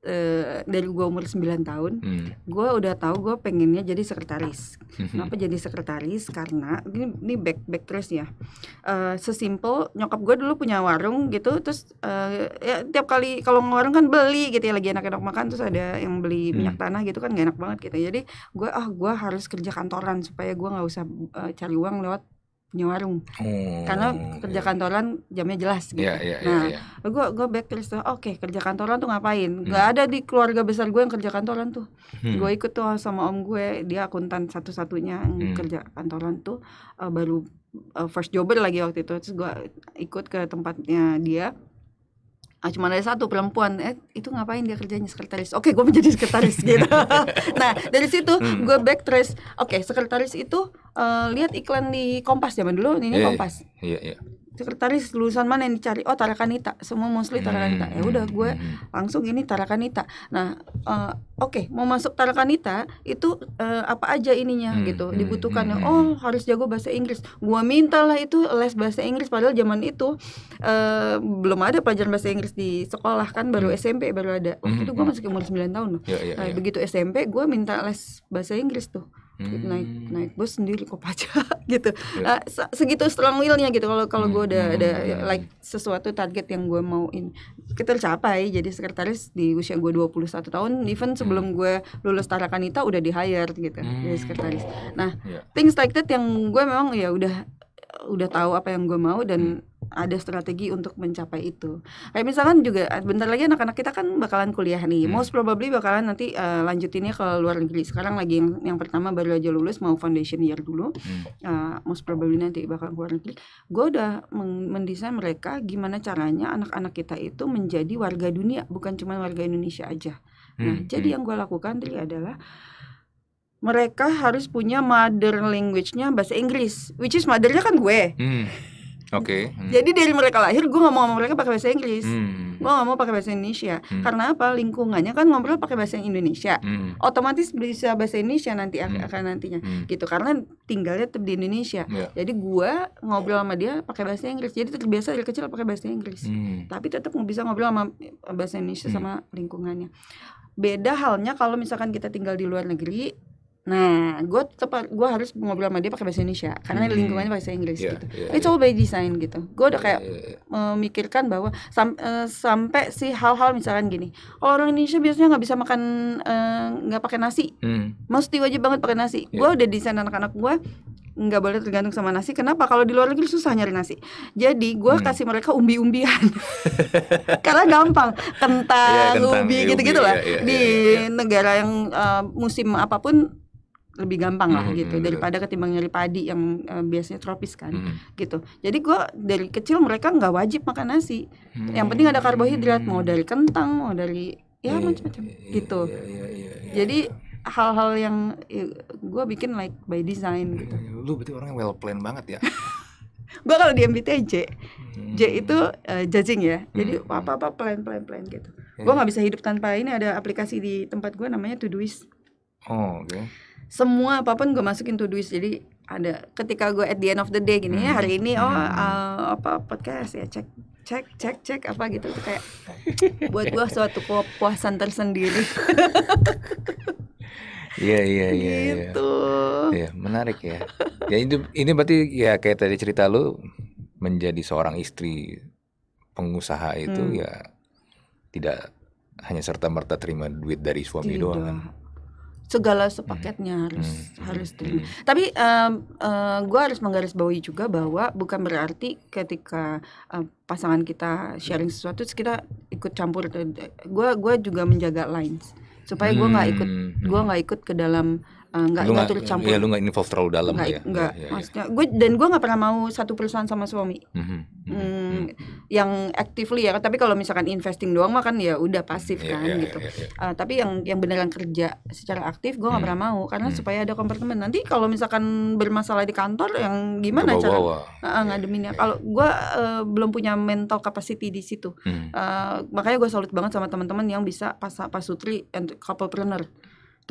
Eh, dari gue umur 9 tahun, hmm. gue udah tahu gue pengennya jadi sekretaris. Kenapa jadi sekretaris? Karena ini, ini back back terus ya. Uh, sesimpel nyokap gue dulu punya warung gitu, terus uh, ya tiap kali kalau warung kan beli gitu ya lagi enak-enak makan terus ada yang beli hmm. minyak tanah gitu kan gak enak banget gitu. Jadi gue ah gue harus kerja kantoran supaya gue nggak usah uh, cari uang lewat punya warung hmm. karena iya. kerja kantoran jamnya jelas gitu. Yeah, yeah, nah, yeah, yeah. gue gue back terus tuh, oke okay, kerja kantoran tuh ngapain? Hmm. Gak ada di keluarga besar gue yang kerja kantoran tuh. Hmm. Gue ikut tuh sama om gue, dia akuntan satu-satunya yang hmm. kerja kantoran tuh uh, baru uh, first jobber lagi waktu itu. Terus gue ikut ke tempatnya dia ah cuma ada satu perempuan eh itu ngapain dia kerjanya sekretaris oke okay, gue menjadi sekretaris gitu nah dari situ hmm. gue backtrace oke okay, sekretaris itu uh, lihat iklan di Kompas zaman dulu ini yeah, Kompas yeah, yeah. Iya sekretaris lulusan mana yang dicari oh tarakanita semua mostly tarakanita hmm, ya hmm, udah gue hmm. langsung ini tarakanita nah uh, oke okay, mau masuk tarakanita itu uh, apa aja ininya gitu dibutuhkan hmm, oh harus jago bahasa Inggris gue mintalah itu les bahasa Inggris padahal zaman itu uh, belum ada pelajaran bahasa Inggris di sekolah kan baru hmm. SMP baru ada waktu itu gue masih umur 9 tahun loh ya, ya, nah, ya. begitu SMP gue minta les bahasa Inggris tuh hmm. naik naik bus sendiri kok pajak gitu yeah. uh, segitu strong willnya gitu kalau kalau gue ada ada like sesuatu target yang gue mau in kita tercapai jadi sekretaris di usia gue 21 tahun even sebelum hmm. gue lulus Tarakanita udah di hire gitu hmm. jadi sekretaris nah yeah. things like that yang gue memang ya udah udah tahu apa yang gue mau dan hmm. ada strategi untuk mencapai itu. Kayak misalkan juga bentar lagi anak-anak kita kan bakalan kuliah nih. Hmm. Most probably bakalan nanti uh, lanjutinnya ke luar negeri. Sekarang lagi yang yang pertama baru aja lulus mau foundation year dulu. Hmm. Uh, most probably nanti bakalan luar negeri. Gue udah mendesain mereka gimana caranya anak-anak kita itu menjadi warga dunia bukan cuma warga Indonesia aja. Nah, hmm. jadi hmm. yang gue lakukan tadi adalah mereka harus punya mother language-nya bahasa Inggris, which is mothernya kan gue. Hmm. Oke. Okay. Hmm. Jadi dari mereka lahir gue nggak ngomong sama mereka pakai bahasa Inggris. Hmm. Gue nggak mau pakai bahasa Indonesia. Hmm. Karena apa? Lingkungannya kan ngobrol pakai bahasa Indonesia. Hmm. Otomatis bisa bahasa Indonesia nanti hmm. akan nantinya. Hmm. Gitu karena tinggalnya tetap di Indonesia. Yeah. Jadi gue ngobrol sama dia pakai bahasa Inggris. Jadi terbiasa dari kecil pakai bahasa Inggris. Hmm. Tapi tetap nggak bisa ngobrol sama bahasa Indonesia hmm. sama lingkungannya. Beda halnya kalau misalkan kita tinggal di luar negeri, Nah, gue tepat gue harus ngobrol sama dia pakai bahasa Indonesia karena hmm. lingkungannya bahasa Inggris yeah, gitu. Yeah, It's iya. all by design gitu. Gue udah iya, kayak yeah, yeah. memikirkan bahwa sam, uh, sampai si hal-hal misalkan gini, orang Indonesia biasanya nggak bisa makan eh, nggak uh, pakai nasi, mm. mesti wajib banget pakai nasi. Yeah. Gue udah desain anak-anak gue nggak boleh tergantung sama nasi. Kenapa? Kalau di luar negeri susah nyari nasi. Jadi gue hmm. kasih mereka umbi-umbian. Karena gampang, kentang, ya, kentang ubi iya, gitu-gitu ya, lah. Ya, ya, di ya, ya. negara yang uh, musim apapun lebih gampang lah -hmm. gitu hmm, daripada hmm. ketimbang nyari padi yang uh, biasanya tropis kan -hmm. gitu jadi gue dari kecil mereka nggak wajib makan nasi -hmm. yang penting ada karbohidrat mau dari kentang mau dari ya yeah, macam-macam yeah, gitu yeah, yeah, yeah, yeah. Iya. jadi hal-hal yang ya, gue bikin like by design iya, gitu iya. lu berarti orangnya well plan banget ya gue kalau di MBTI J J hmm. itu uh, judging ya jadi apa apa apa plan plan plan gitu yeah. gue nggak bisa hidup tanpa ini ada aplikasi di tempat gue namanya Todoist oh oke okay semua apapun gue masukin to dois jadi ada ketika gue at the end of the day gini hmm. ya hari ini oh hmm. uh, apa podcast ya cek cek cek cek apa gitu tuh kayak buat gue suatu kepuasan tersendiri iya, iya iya iya. Gitu. Iya ya, menarik ya. Ya ini ini berarti ya kayak tadi cerita lu menjadi seorang istri pengusaha itu hmm. ya tidak hanya serta merta terima duit dari suami kan? tidak. doang segala hmm. sepaketnya hmm. harus hmm. harus hmm. terima. Hmm. Tapi um, uh, eh, gue harus menggarisbawahi juga bahwa bukan berarti ketika uh, pasangan kita sharing sesuatu kita ikut campur. Gue eh, gue juga menjaga lines supaya gue nggak ikut hmm. gue nggak ikut ke dalam uh, nggak nggak turut campur. Iya, lu nggak involve terlalu dalam ya. Nggak, ya, iya, iya, iya. ya, gue dan gue nggak pernah mau satu perusahaan sama suami. Mm -hmm, mm, -hmm. Yang actively ya, tapi kalau misalkan investing doang mah kan ya udah pasif yeah, kan yeah, gitu. Yeah, yeah, yeah. Uh, tapi yang yang beneran kerja secara aktif gue nggak mm. pernah mau karena mm. supaya ada kompartemen. Nanti kalau misalkan bermasalah di kantor yang gimana Kebawa cara uh, ngademinnya? Yeah, Kalau gue uh, belum punya mental capacity di situ, mm. uh, makanya gue salut banget sama teman-teman yang bisa pas pasutri Sutri and couple planner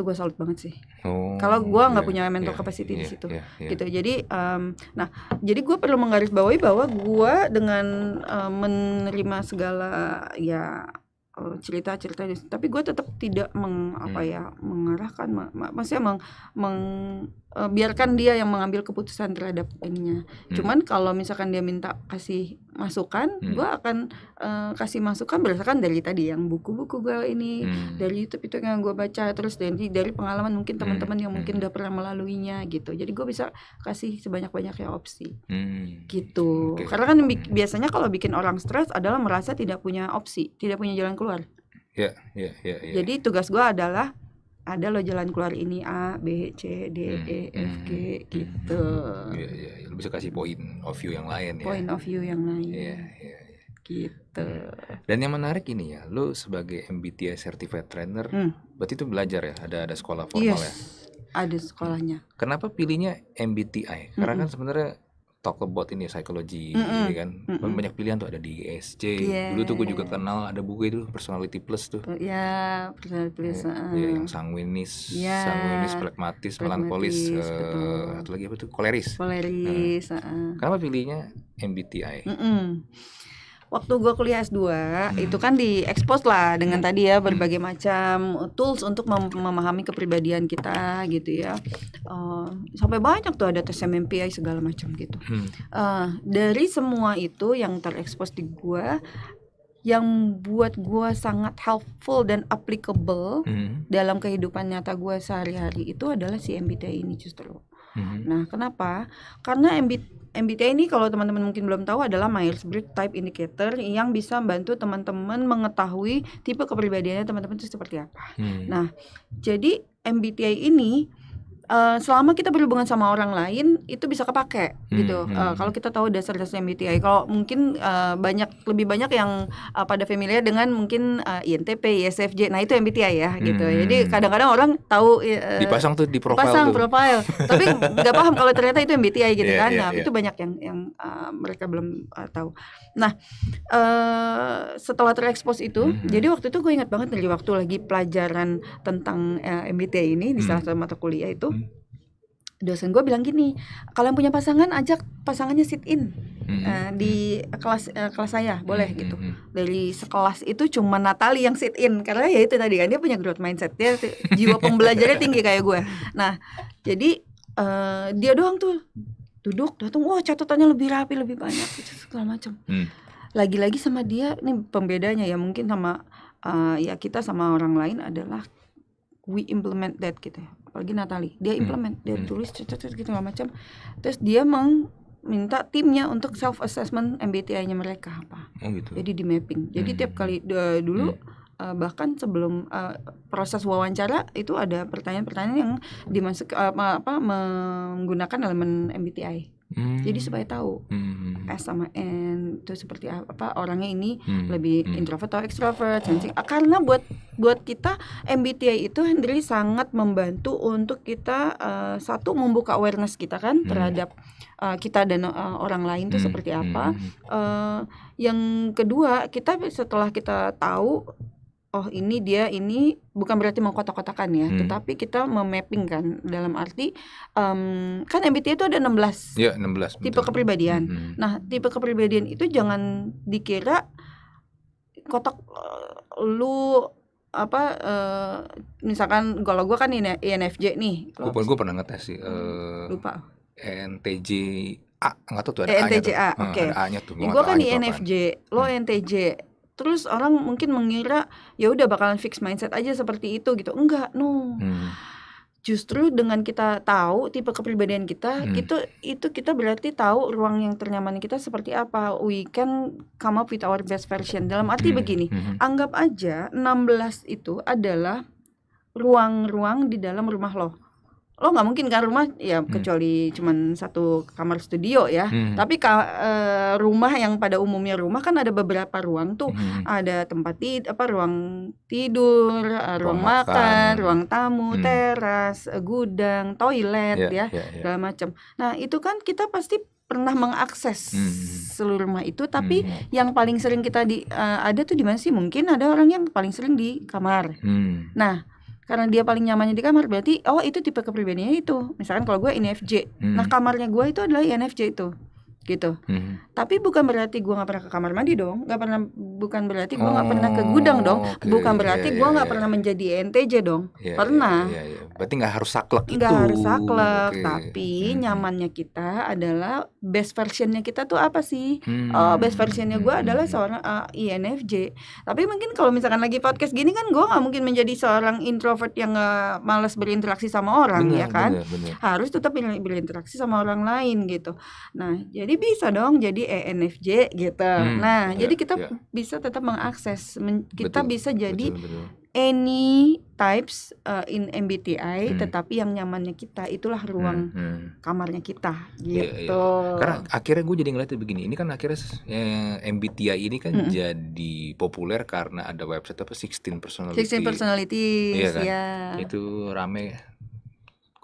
itu gue salut banget sih oh, kalau gue nggak yeah, punya mental yeah, capacity yeah, di iya, situ yeah, yeah. gitu jadi um, nah jadi gue perlu menggarisbawahi bahwa gue dengan um, menerima segala ya eh, cerita-cerita tapi gue tetap tidak mengapa apa hmm. ya mengarahkan mak maksudnya meng, meng uh, biarkan dia yang mengambil keputusan terhadap ininya. Hmm. Cuman kalau misalkan dia minta kasih masukan, hmm. gue akan uh, kasih masukan berdasarkan dari tadi yang buku-buku gue ini, hmm. dari YouTube itu yang gue baca, terus dari dari pengalaman mungkin hmm. teman-teman yang mungkin hmm. udah pernah melaluinya gitu. Jadi gue bisa kasih sebanyak-banyaknya opsi. Hmm. Gitu. Okay. Karena kan bi hmm. biasanya kalau bikin orang stres adalah merasa tidak punya opsi, tidak punya jalan keluar. Ya, ya, ya, ya. Jadi tugas gue adalah ada lo jalan keluar ini A, B, C, D, e, hmm. E, F, hmm, G hmm. hmm gitu. Hmm. Iya, iya, iya. lo bisa kasih point of view yang lain point ya. Point of view yang lain. Iya, iya, Ya. Gitu. Dan yang menarik ini ya, lo sebagai MBTI certified trainer, hmm. berarti itu belajar ya, ada ada sekolah formal yes, ya. Ada sekolahnya. Kenapa pilihnya MBTI? Karena -hmm. kan sebenarnya talk about ini psikologi, mm -mm. kan mm -mm. banyak pilihan tuh ada di ESC yeah. dulu tuh gue juga kenal ada buku itu personality plus tuh oh, ya yeah, personality plus yeah, iya, uh. Iya, yang sanguinis yeah. sanguinis pragmatis, melankolis uh, eh, satu lagi apa tuh koleris koleris nah, uh. kenapa pilihnya MBTI mm -mm waktu gue kuliah S2 hmm. itu kan diekspos lah dengan hmm. tadi ya hmm. berbagai macam tools untuk mem memahami kepribadian kita gitu ya uh, sampai banyak tuh ada tes MMPI segala macam gitu hmm. uh, dari semua itu yang terekspos di gue yang buat gue sangat helpful dan applicable hmm. dalam kehidupan nyata gue sehari-hari itu adalah si MBTI ini justru. Hmm. Nah, kenapa? Karena MBTI MBTI ini kalau teman-teman mungkin belum tahu adalah Myers-Briggs Type Indicator yang bisa membantu teman-teman mengetahui tipe kepribadiannya teman-teman itu seperti apa. Hmm. Nah, jadi MBTI ini uh, selama kita berhubungan sama orang lain itu bisa kepake hmm, gitu. Hmm. Uh, kalau kita tahu dasar-dasar MBTI, kalau mungkin uh, banyak lebih banyak yang uh, pada familiar dengan mungkin uh, INTP, ISFJ. Nah, itu MBTI ya hmm, gitu. Hmm, jadi hmm. kadang-kadang orang tahu uh, dipasang tuh di profil pasang profil, tapi nggak paham kalau ternyata itu MBTI gitu yeah, kan. Yeah, nah, yeah. itu banyak yang yang uh, mereka belum uh, tahu. Nah, uh, setelah terekspos itu, hmm, -hmm. jadi waktu itu gue ingat banget dari waktu lagi pelajaran tentang uh, MBTI ini di mm -hmm. salah satu mata kuliah itu. -hmm dosen gue bilang gini kalau yang punya pasangan ajak pasangannya sit in mm-hmm. uh, di kelas uh, kelas saya boleh mm-hmm. gitu dari sekelas itu cuma Natali yang sit in karena ya itu tadi kan dia punya growth mindset dia jiwa pembelajarnya tinggi kayak gue nah jadi uh, dia doang tuh duduk datang wah catatannya lebih rapi lebih banyak gitu, segala macam mm. lagi-lagi sama dia ini pembedanya ya mungkin sama uh, ya kita sama orang lain adalah we implement that gitu ya apalagi Natali dia hmm. implement hmm. dia tulis cerita-cerita gitu macam terus dia meng minta timnya untuk self assessment MBTI-nya mereka apa. Oh gitu. Jadi di mapping. Jadi hmm. tiap kali uh, dulu hmm. Uh, bahkan sebelum uh, proses wawancara itu ada pertanyaan-pertanyaan yang dimasuk uh, apa menggunakan elemen MBTI. Hmm. Jadi supaya tahu hmm. S sama N itu seperti apa orangnya ini hmm. lebih hmm. introvert atau extrovert, sensing. Karena buat buat kita MBTI itu sendiri sangat membantu untuk kita uh, satu membuka awareness kita kan hmm. terhadap uh, kita dan uh, orang lain itu hmm. seperti apa. Hmm. Uh, yang kedua kita setelah kita tahu oh ini dia ini bukan berarti mengkotak-kotakan ya, hmm. tetapi kita memapping kan dalam arti um, kan MBTI itu ada 16. Ya, 16. Tipe betul. kepribadian. Hmm, hmm. Nah, tipe kepribadian itu jangan dikira kotak eh, lu apa uh, misalkan kalau gue kan ini INFJ nih. Gue gue pernah ngetes sih. Uh, Lupa. ENTJ A nggak tahu tuh ada e A, oke. Okay. Ah, A-nya tuh. Gue kan INFJ, lo hmm. e NTJ terus orang mungkin mengira ya udah bakalan fix mindset aja seperti itu gitu enggak no hmm. justru dengan kita tahu tipe kepribadian kita hmm. itu itu kita berarti tahu ruang yang ternyaman kita seperti apa we can come up with our best version dalam arti hmm. begini hmm. anggap aja 16 itu adalah ruang-ruang di dalam rumah lo lo oh, nggak mungkin kan rumah ya hmm. kecuali cuman satu kamar studio ya hmm. tapi ka, e, rumah yang pada umumnya rumah kan ada beberapa ruang tuh hmm. ada tempat tid apa ruang tidur eh, ruang, ruang makan, makan ruang tamu hmm. teras eh, gudang toilet yeah, ya yeah, yeah. Ya. segala macam nah itu kan kita pasti pernah mengakses hmm. seluruh rumah itu tapi hmm. yang paling sering kita di uh, ada tuh di mana sih mungkin ada orang yang paling sering di kamar hmm. nah karena dia paling nyamannya di kamar berarti oh itu tipe kepribadiannya itu misalkan kalau gue INFJ nah, hmm. nah kamarnya gue itu adalah INFJ itu gitu. Hmm. Tapi bukan berarti gue nggak pernah ke kamar mandi dong, nggak pernah bukan berarti gue nggak oh, pernah ke oh, gudang dong, bukan iya, berarti yeah, gue nggak yeah, yeah. pernah menjadi e NTJ dong, yeah, iya, pernah. Yeah, yeah, yeah. Berarti nggak harus saklek gak itu. Nggak harus saklek, okay. tapi hmm. nyamannya kita adalah best versionnya kita tuh apa sih? Oh, hmm. Uh, best versionnya gue hmm. adalah seorang uh, eh, INFJ. E tapi mungkin kalau misalkan lagi podcast gini kan gue nggak mungkin menjadi seorang introvert yang uh, malas berinteraksi sama orang bener, ya kan, bener, bener. harus tetap berinteraksi sama orang lain gitu. Nah jadi bisa dong jadi ENFJ gitu. Hmm, nah, ya, jadi kita ya. bisa tetap mengakses, men kita betul, bisa jadi betul, betul. any types uh, in MBTI, hmm. tetapi yang nyamannya kita itulah hmm, ruang hmm, hmm. kamarnya kita iya, iya. gitu. Ya, ya. Karena akhirnya gue jadi ngeliatnya begini, ini kan akhirnya eh, MBTI ini kan hmm. jadi populer karena ada website apa 16 personality. 16 personality, iya kan? ya. Itu rame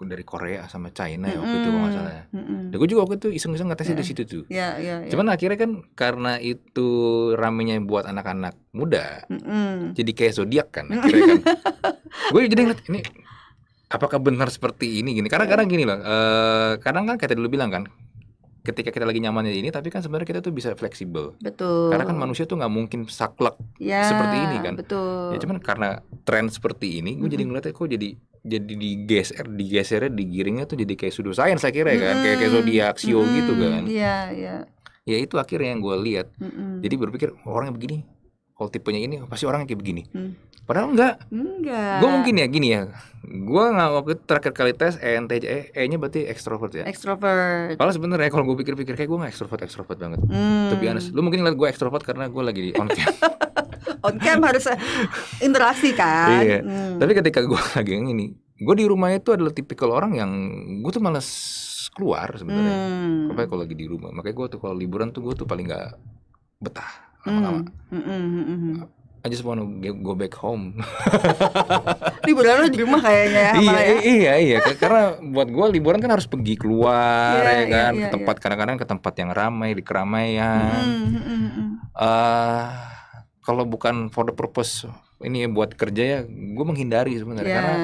dari Korea sama China mm -hmm. waktu itu masalahnya. Mm -hmm. Dan gue juga waktu itu iseng-iseng ngetesnya yeah. di situ tuh. Yeah, yeah, yeah. Cuman akhirnya kan karena itu ramenya buat anak-anak muda, mm -hmm. jadi kayak zodiak kan akhirnya kan. gue jadi ngeliat ini apakah benar seperti ini gini? Karena ya. kadang gini loh, uh, kadang kan kayak tadi lu bilang kan, ketika kita lagi nyamannya ini tapi kan sebenarnya kita tuh bisa fleksibel betul karena kan manusia tuh nggak mungkin saklek ya, seperti ini kan betul ya cuman karena tren seperti ini gue mm -hmm. jadi ngeliatnya kok jadi jadi digeser digesernya digiringnya tuh jadi kayak sudut sains saya kira kan kayak kayak zodiak sio mm, gitu kan iya iya ya itu akhirnya yang gue lihat mm jadi berpikir oh, orangnya begini kalau tipenya ini pasti orangnya kayak begini mm. padahal enggak enggak gue mungkin ya gini ya gue nggak waktu terakhir kali tes ENTJ E nya berarti ekstrovert ya ekstrovert padahal sebenarnya kalau gue pikir-pikir kayak gue nggak ekstrovert ekstrovert banget mm. tapi aneh lu mungkin lihat gue ekstrovert karena gue lagi di on cam on cam harus interaksi kan. Iya. Hmm. Tapi ketika gue lagi yang ini, gue di rumah itu adalah tipikal orang yang gue tuh malas keluar sebenarnya. Hmm. ya kalau lagi di rumah. Makanya gue tuh kalau liburan tuh gue tuh paling gak betah hmm. lama-lama. Hmm hmm, hmm. hmm. Hmm. I just wanna go back home. liburan di rumah kayaknya ya, iya, ya. Iya iya karena buat gue liburan kan harus pergi keluar yeah, ya iya, kan iya, iya, ke tempat kadang-kadang iya. ke tempat yang ramai di keramaian. hmm, hmm, hmm. Uh, kalau bukan for the purpose ini ya buat kerja ya gue menghindari sebenarnya yeah. karena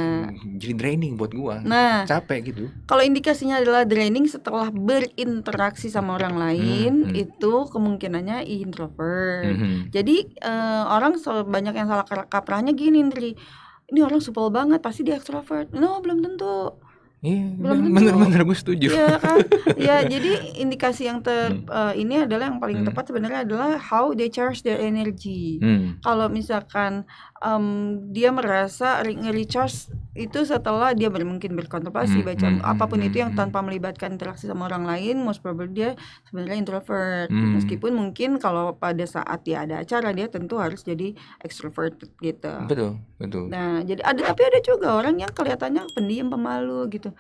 jadi draining buat gue nah capek gitu kalau indikasinya adalah draining setelah berinteraksi sama orang lain mm -hmm. itu kemungkinannya introvert mm -hmm. jadi uh, orang banyak yang salah kaprahnya gini Indri ini orang supel banget pasti dia extrovert no belum tentu Iya, benar benar gue setuju. Iya kan? ya, jadi indikasi yang ter hmm. uh, ini adalah yang paling hmm. tepat sebenarnya adalah how they charge their energy. Hmm. Kalau misalkan um, dia merasa nge-recharge itu setelah dia ber, mungkin berkontemplasi hmm, baca hmm, hmm apapun hmm, itu yang hmm. tanpa melibatkan interaksi sama orang lain most probably dia sebenarnya introvert hmm. meskipun mungkin kalau pada saat dia ada acara dia tentu harus jadi extrovert gitu betul betul nah jadi ada tapi ada juga orang yang kelihatannya pendiam pemalu gitu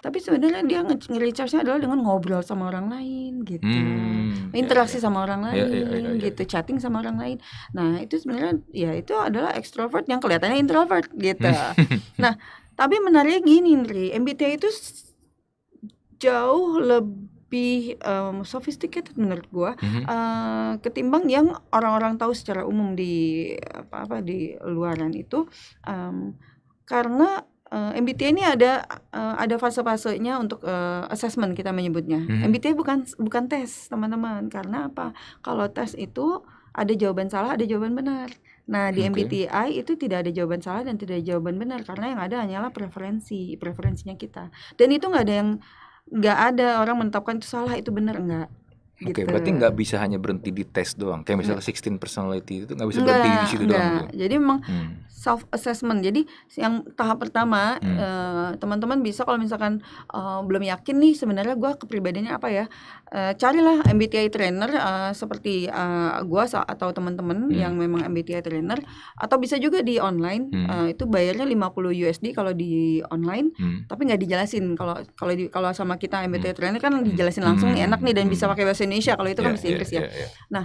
tapi sebenarnya dia nge-recharge-nya adalah dengan ngobrol sama orang lain gitu hmm, ya, interaksi ya, ya. sama orang lain ya, ya, ya, ya, ya. gitu chatting sama orang lain nah itu sebenarnya ya itu adalah extrovert ekstrovert yang kelihatannya introvert gitu. Hmm. nah, tapi menariknya gini Nri, MBTI itu jauh lebih um, sophisticated menurut gua mm-hmm. uh, ketimbang yang orang-orang tahu secara umum di apa-apa di luaran itu um, karena uh, eh, MBTI ini ada uh, ada fase-fasenya untuk uh, assessment kita menyebutnya. Hmm. MBTI bukan bukan tes, teman-teman. Karena apa? Kalau tes itu ada jawaban salah, ada jawaban benar. Nah, di okay. MBTI itu tidak ada jawaban salah dan tidak ada jawaban benar karena yang ada hanyalah preferensi, preferensinya kita. Dan itu nggak ada yang nggak ada orang menetapkan itu salah itu benar enggak. Oke, okay, gitu. berarti nggak bisa hanya berhenti di tes doang. Kayak misalnya sixteen 16 personality itu nggak bisa enggak, berhenti di situ enggak. doang. Gitu. Ya? Jadi memang hmm self assessment. Jadi yang tahap pertama hmm. uh, teman-teman bisa kalau misalkan uh, belum yakin nih sebenarnya gue kepribadiannya apa ya, uh, carilah MBTI trainer uh, seperti uh, gue atau teman-teman hmm. yang memang MBTI trainer atau bisa juga di online. Hmm. Uh, itu bayarnya 50 USD kalau di online, hmm. tapi nggak dijelasin kalau kalau kalau sama kita MBTI hmm. trainer kan hmm. dijelasin langsung hmm. enak nih dan hmm. bisa pakai bahasa Indonesia kalau itu yeah, kan iya, bahasa yeah, Inggris ya. Yeah, yeah. Nah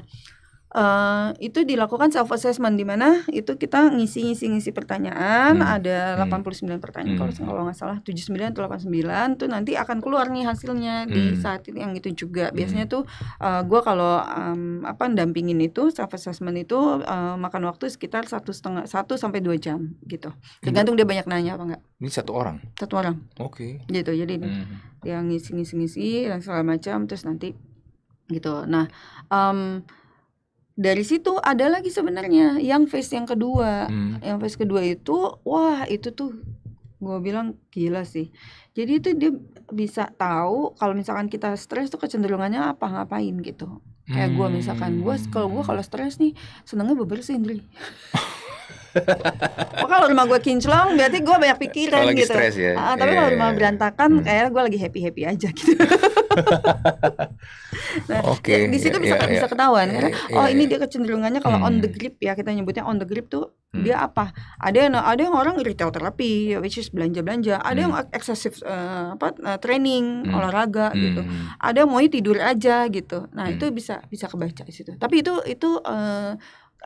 Uh, itu dilakukan self assessment di mana itu kita ngisi ngisi ngisi pertanyaan hmm. ada 89 hmm. pertanyaan hmm. kalau nggak salah 79 atau 89 tuh nanti akan keluar nih hasilnya hmm. di saat itu yang itu juga hmm. biasanya tuh uh, eh, gue kalau um, apa dampingin itu self assessment itu uh, makan waktu sekitar satu setengah satu sampai dua jam gitu tergantung dia banyak nanya apa enggak ini satu orang satu orang oke okay. gitu jadi hmm. yang ngisi ngisi ngisi dan segala macam terus nanti gitu nah um, dari situ ada lagi sebenarnya yang face yang kedua hmm. yang face kedua itu wah itu tuh gue bilang gila sih jadi itu dia bisa tahu kalau misalkan kita stres tuh kecenderungannya apa ngapain gitu kayak hmm. gue misalkan gue kalau gue kalau stres nih senengnya bebersihin sendiri. Pokoknya oh, kalau rumah gue kinclong berarti gue banyak pikiran kalo gitu. Stress, ya? Ah, tapi yeah. kalau iya, rumah iya. berantakan hmm. kayaknya gue lagi happy happy aja gitu. nah, Oke. Okay. Di situ yeah, bisa yeah, iya. bisa ketahuan yeah, yeah, oh ini dia kecenderungannya kalau hmm. on the hmm. grip ya kita nyebutnya on the grip tuh hmm. dia apa? Ada yang ada yang orang retail terapi, which is belanja belanja. Ada hmm. yang excessive uh, apa uh, training hmm. olahraga hmm. gitu. Ada yang mau tidur aja gitu. Nah hmm. itu bisa bisa kebaca di situ. Tapi itu itu uh,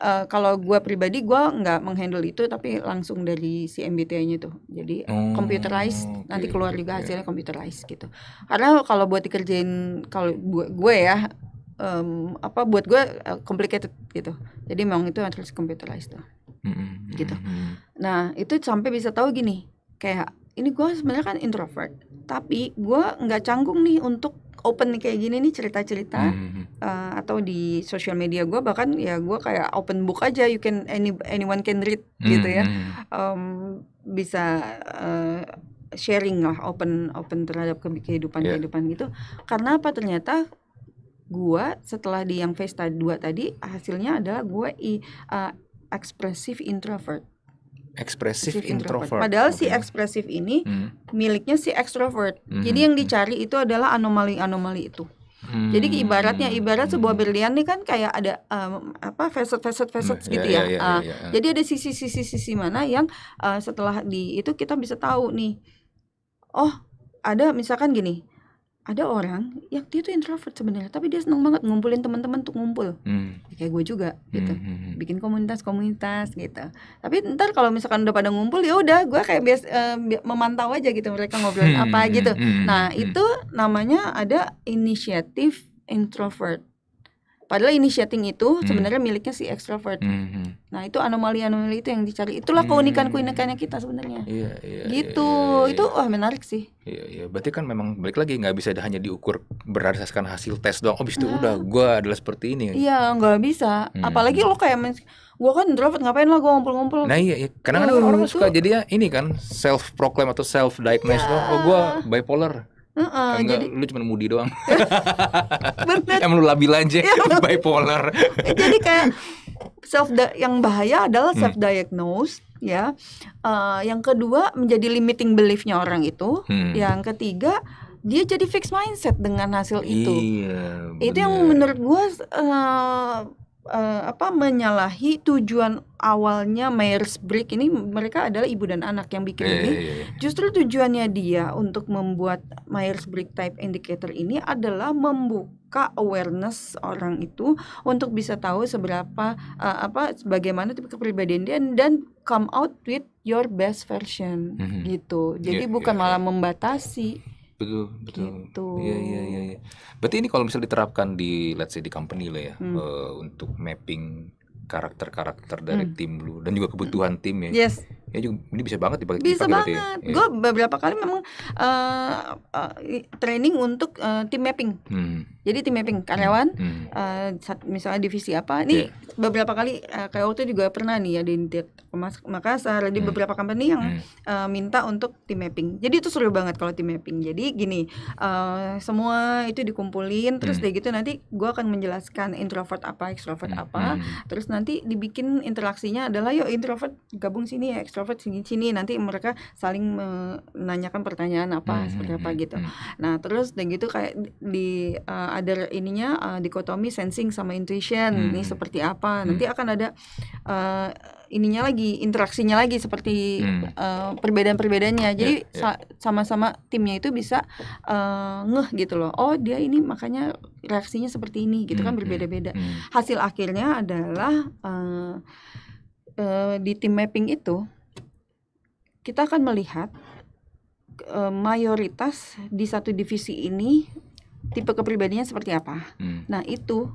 uh, kalau gue pribadi gue nggak menghandle itu tapi langsung dari si MBTI-nya tuh jadi oh, computerized okay, nanti keluar juga okay. hasilnya computerized gitu karena kalau buat dikerjain kalau gue gue ya um, apa buat gue uh, complicated gitu jadi memang itu harus computerized tuh gitu hmm gitu nah itu sampai bisa tahu gini kayak ini gue sebenarnya kan introvert tapi gue nggak canggung nih untuk open kayak gini nih cerita-cerita hmm. uh, atau di sosial media gue bahkan ya gue kayak open book aja you can any anyone can read hmm. gitu ya um, bisa uh, sharing lah open open terhadap kehidupan yeah. kehidupan gitu karena apa ternyata gue setelah di yang festa dua tadi hasilnya adalah gue uh, ekspresif introvert ekspresif introvert. Padahal okay. si ekspresif ini hmm. miliknya si ekstrovert. Hmm. Jadi yang dicari itu adalah anomali-anomali itu. Hmm. Jadi ibaratnya ibarat sebuah hmm. berlian nih kan kayak ada um, apa facet facet facet hmm. gitu yeah, ya. Yeah, ya. ya, ya, yeah, uh, yeah, yeah. Jadi ada sisi-sisi sisi mana yang uh, setelah di itu kita bisa tahu nih. Oh, ada misalkan gini ada orang yang dia tuh introvert sebenarnya tapi dia seneng banget ngumpulin teman-teman untuk ngumpul hmm. ya, kayak gue juga gitu hmm. hmm, hmm. bikin komunitas-komunitas gitu tapi ntar kalau misalkan udah pada ngumpul ya udah gue kayak bias uh, memantau aja gitu mereka ngobrolin hmm. apa hmm, gitu hmm. nah hmm. itu namanya ada inisiatif introvert Padahal initiating itu hmm. sebenarnya miliknya si extrovert. Hmm. Nah itu anomali-anomali itu yang dicari. Itulah hmm. keunikan-keunikannya kita sebenarnya. Iya, iya, iya, gitu. Iya, iya, iya. Itu wah menarik sih. Iya, iya. Berarti kan memang balik lagi nggak bisa hanya diukur berdasarkan hasil tes doang. Oh, bis itu nah. udah gue adalah seperti ini. Iya, nggak bisa. Hmm. Apalagi lo kayak mens- gue kan introvert ngapain lah gue ngumpul-ngumpul nah iya, iya. kadang-kadang kan orang, orang suka jadi ya ini kan self proclaim atau self diagnose iya. oh gue bipolar Uh -uh, Enggak, jadi lu cuma mudi doang. Bener. Emang lu labil aja, ya, bipolar. jadi kayak self yang bahaya adalah self diagnose hmm. ya. Uh, yang kedua menjadi limiting beliefnya orang itu. Hmm. Yang ketiga dia jadi fixed mindset dengan hasil itu. Iya, itu yang menurut gua uh, uh, apa menyalahi tujuan awalnya Myers-Briggs ini mereka adalah ibu dan anak yang bikin yeah, ini. Iya, iya. Justru tujuannya dia untuk membuat Myers-Briggs type indicator ini adalah membuka awareness orang itu untuk bisa tahu seberapa uh, apa bagaimana tipe kepribadian dia dan come out with your best version mm -hmm. gitu. Jadi yeah, bukan yeah. malah iya. membatasi Betul, betul. Gitu. ya ya ya, ya. Berarti ini kalau misalnya diterapkan di let's say di company lah ya, hmm. uh, untuk mapping karakter-karakter dari hmm. tim lu dan juga kebutuhan hmm. tim ya. Yes ya juga ini bisa banget dipakai bisa ya? banget ya. gue beberapa kali memang uh, uh, training untuk uh, eh, tim mapping hmm. jadi tim mapping hmm. karyawan hmm. Uh, misalnya divisi apa ini yeah. beberapa kali uh, kayak waktu juga pernah nih ya di maka di hmm. beberapa company yang hmm. uh, minta untuk team mapping jadi itu seru banget kalau team mapping jadi gini uh, semua itu dikumpulin terus hmm. deh gitu nanti gue akan menjelaskan introvert apa extrovert hmm. apa hmm. terus nanti dibikin interaksinya adalah yuk introvert gabung sini ya extrovert introvert sini sini nanti mereka saling menanyakan pertanyaan apa hmm, seperti hmm, apa hmm, gitu hmm. nah terus dan gitu kayak di uh, ada ininya uh, dikotomi sensing sama intuition hmm. ini seperti apa nanti akan ada uh, ininya lagi interaksinya lagi seperti hmm. uh, perbedaan perbedaannya jadi yeah, yeah. sama-sama timnya itu bisa uh, ngeh gitu loh oh dia ini makanya reaksinya seperti ini gitu hmm. kan berbeda-beda hmm. hasil akhirnya adalah uh, uh, di tim mapping itu kita akan melihat e, mayoritas di satu divisi ini tipe kepribadiannya seperti apa. Hmm. Nah, itu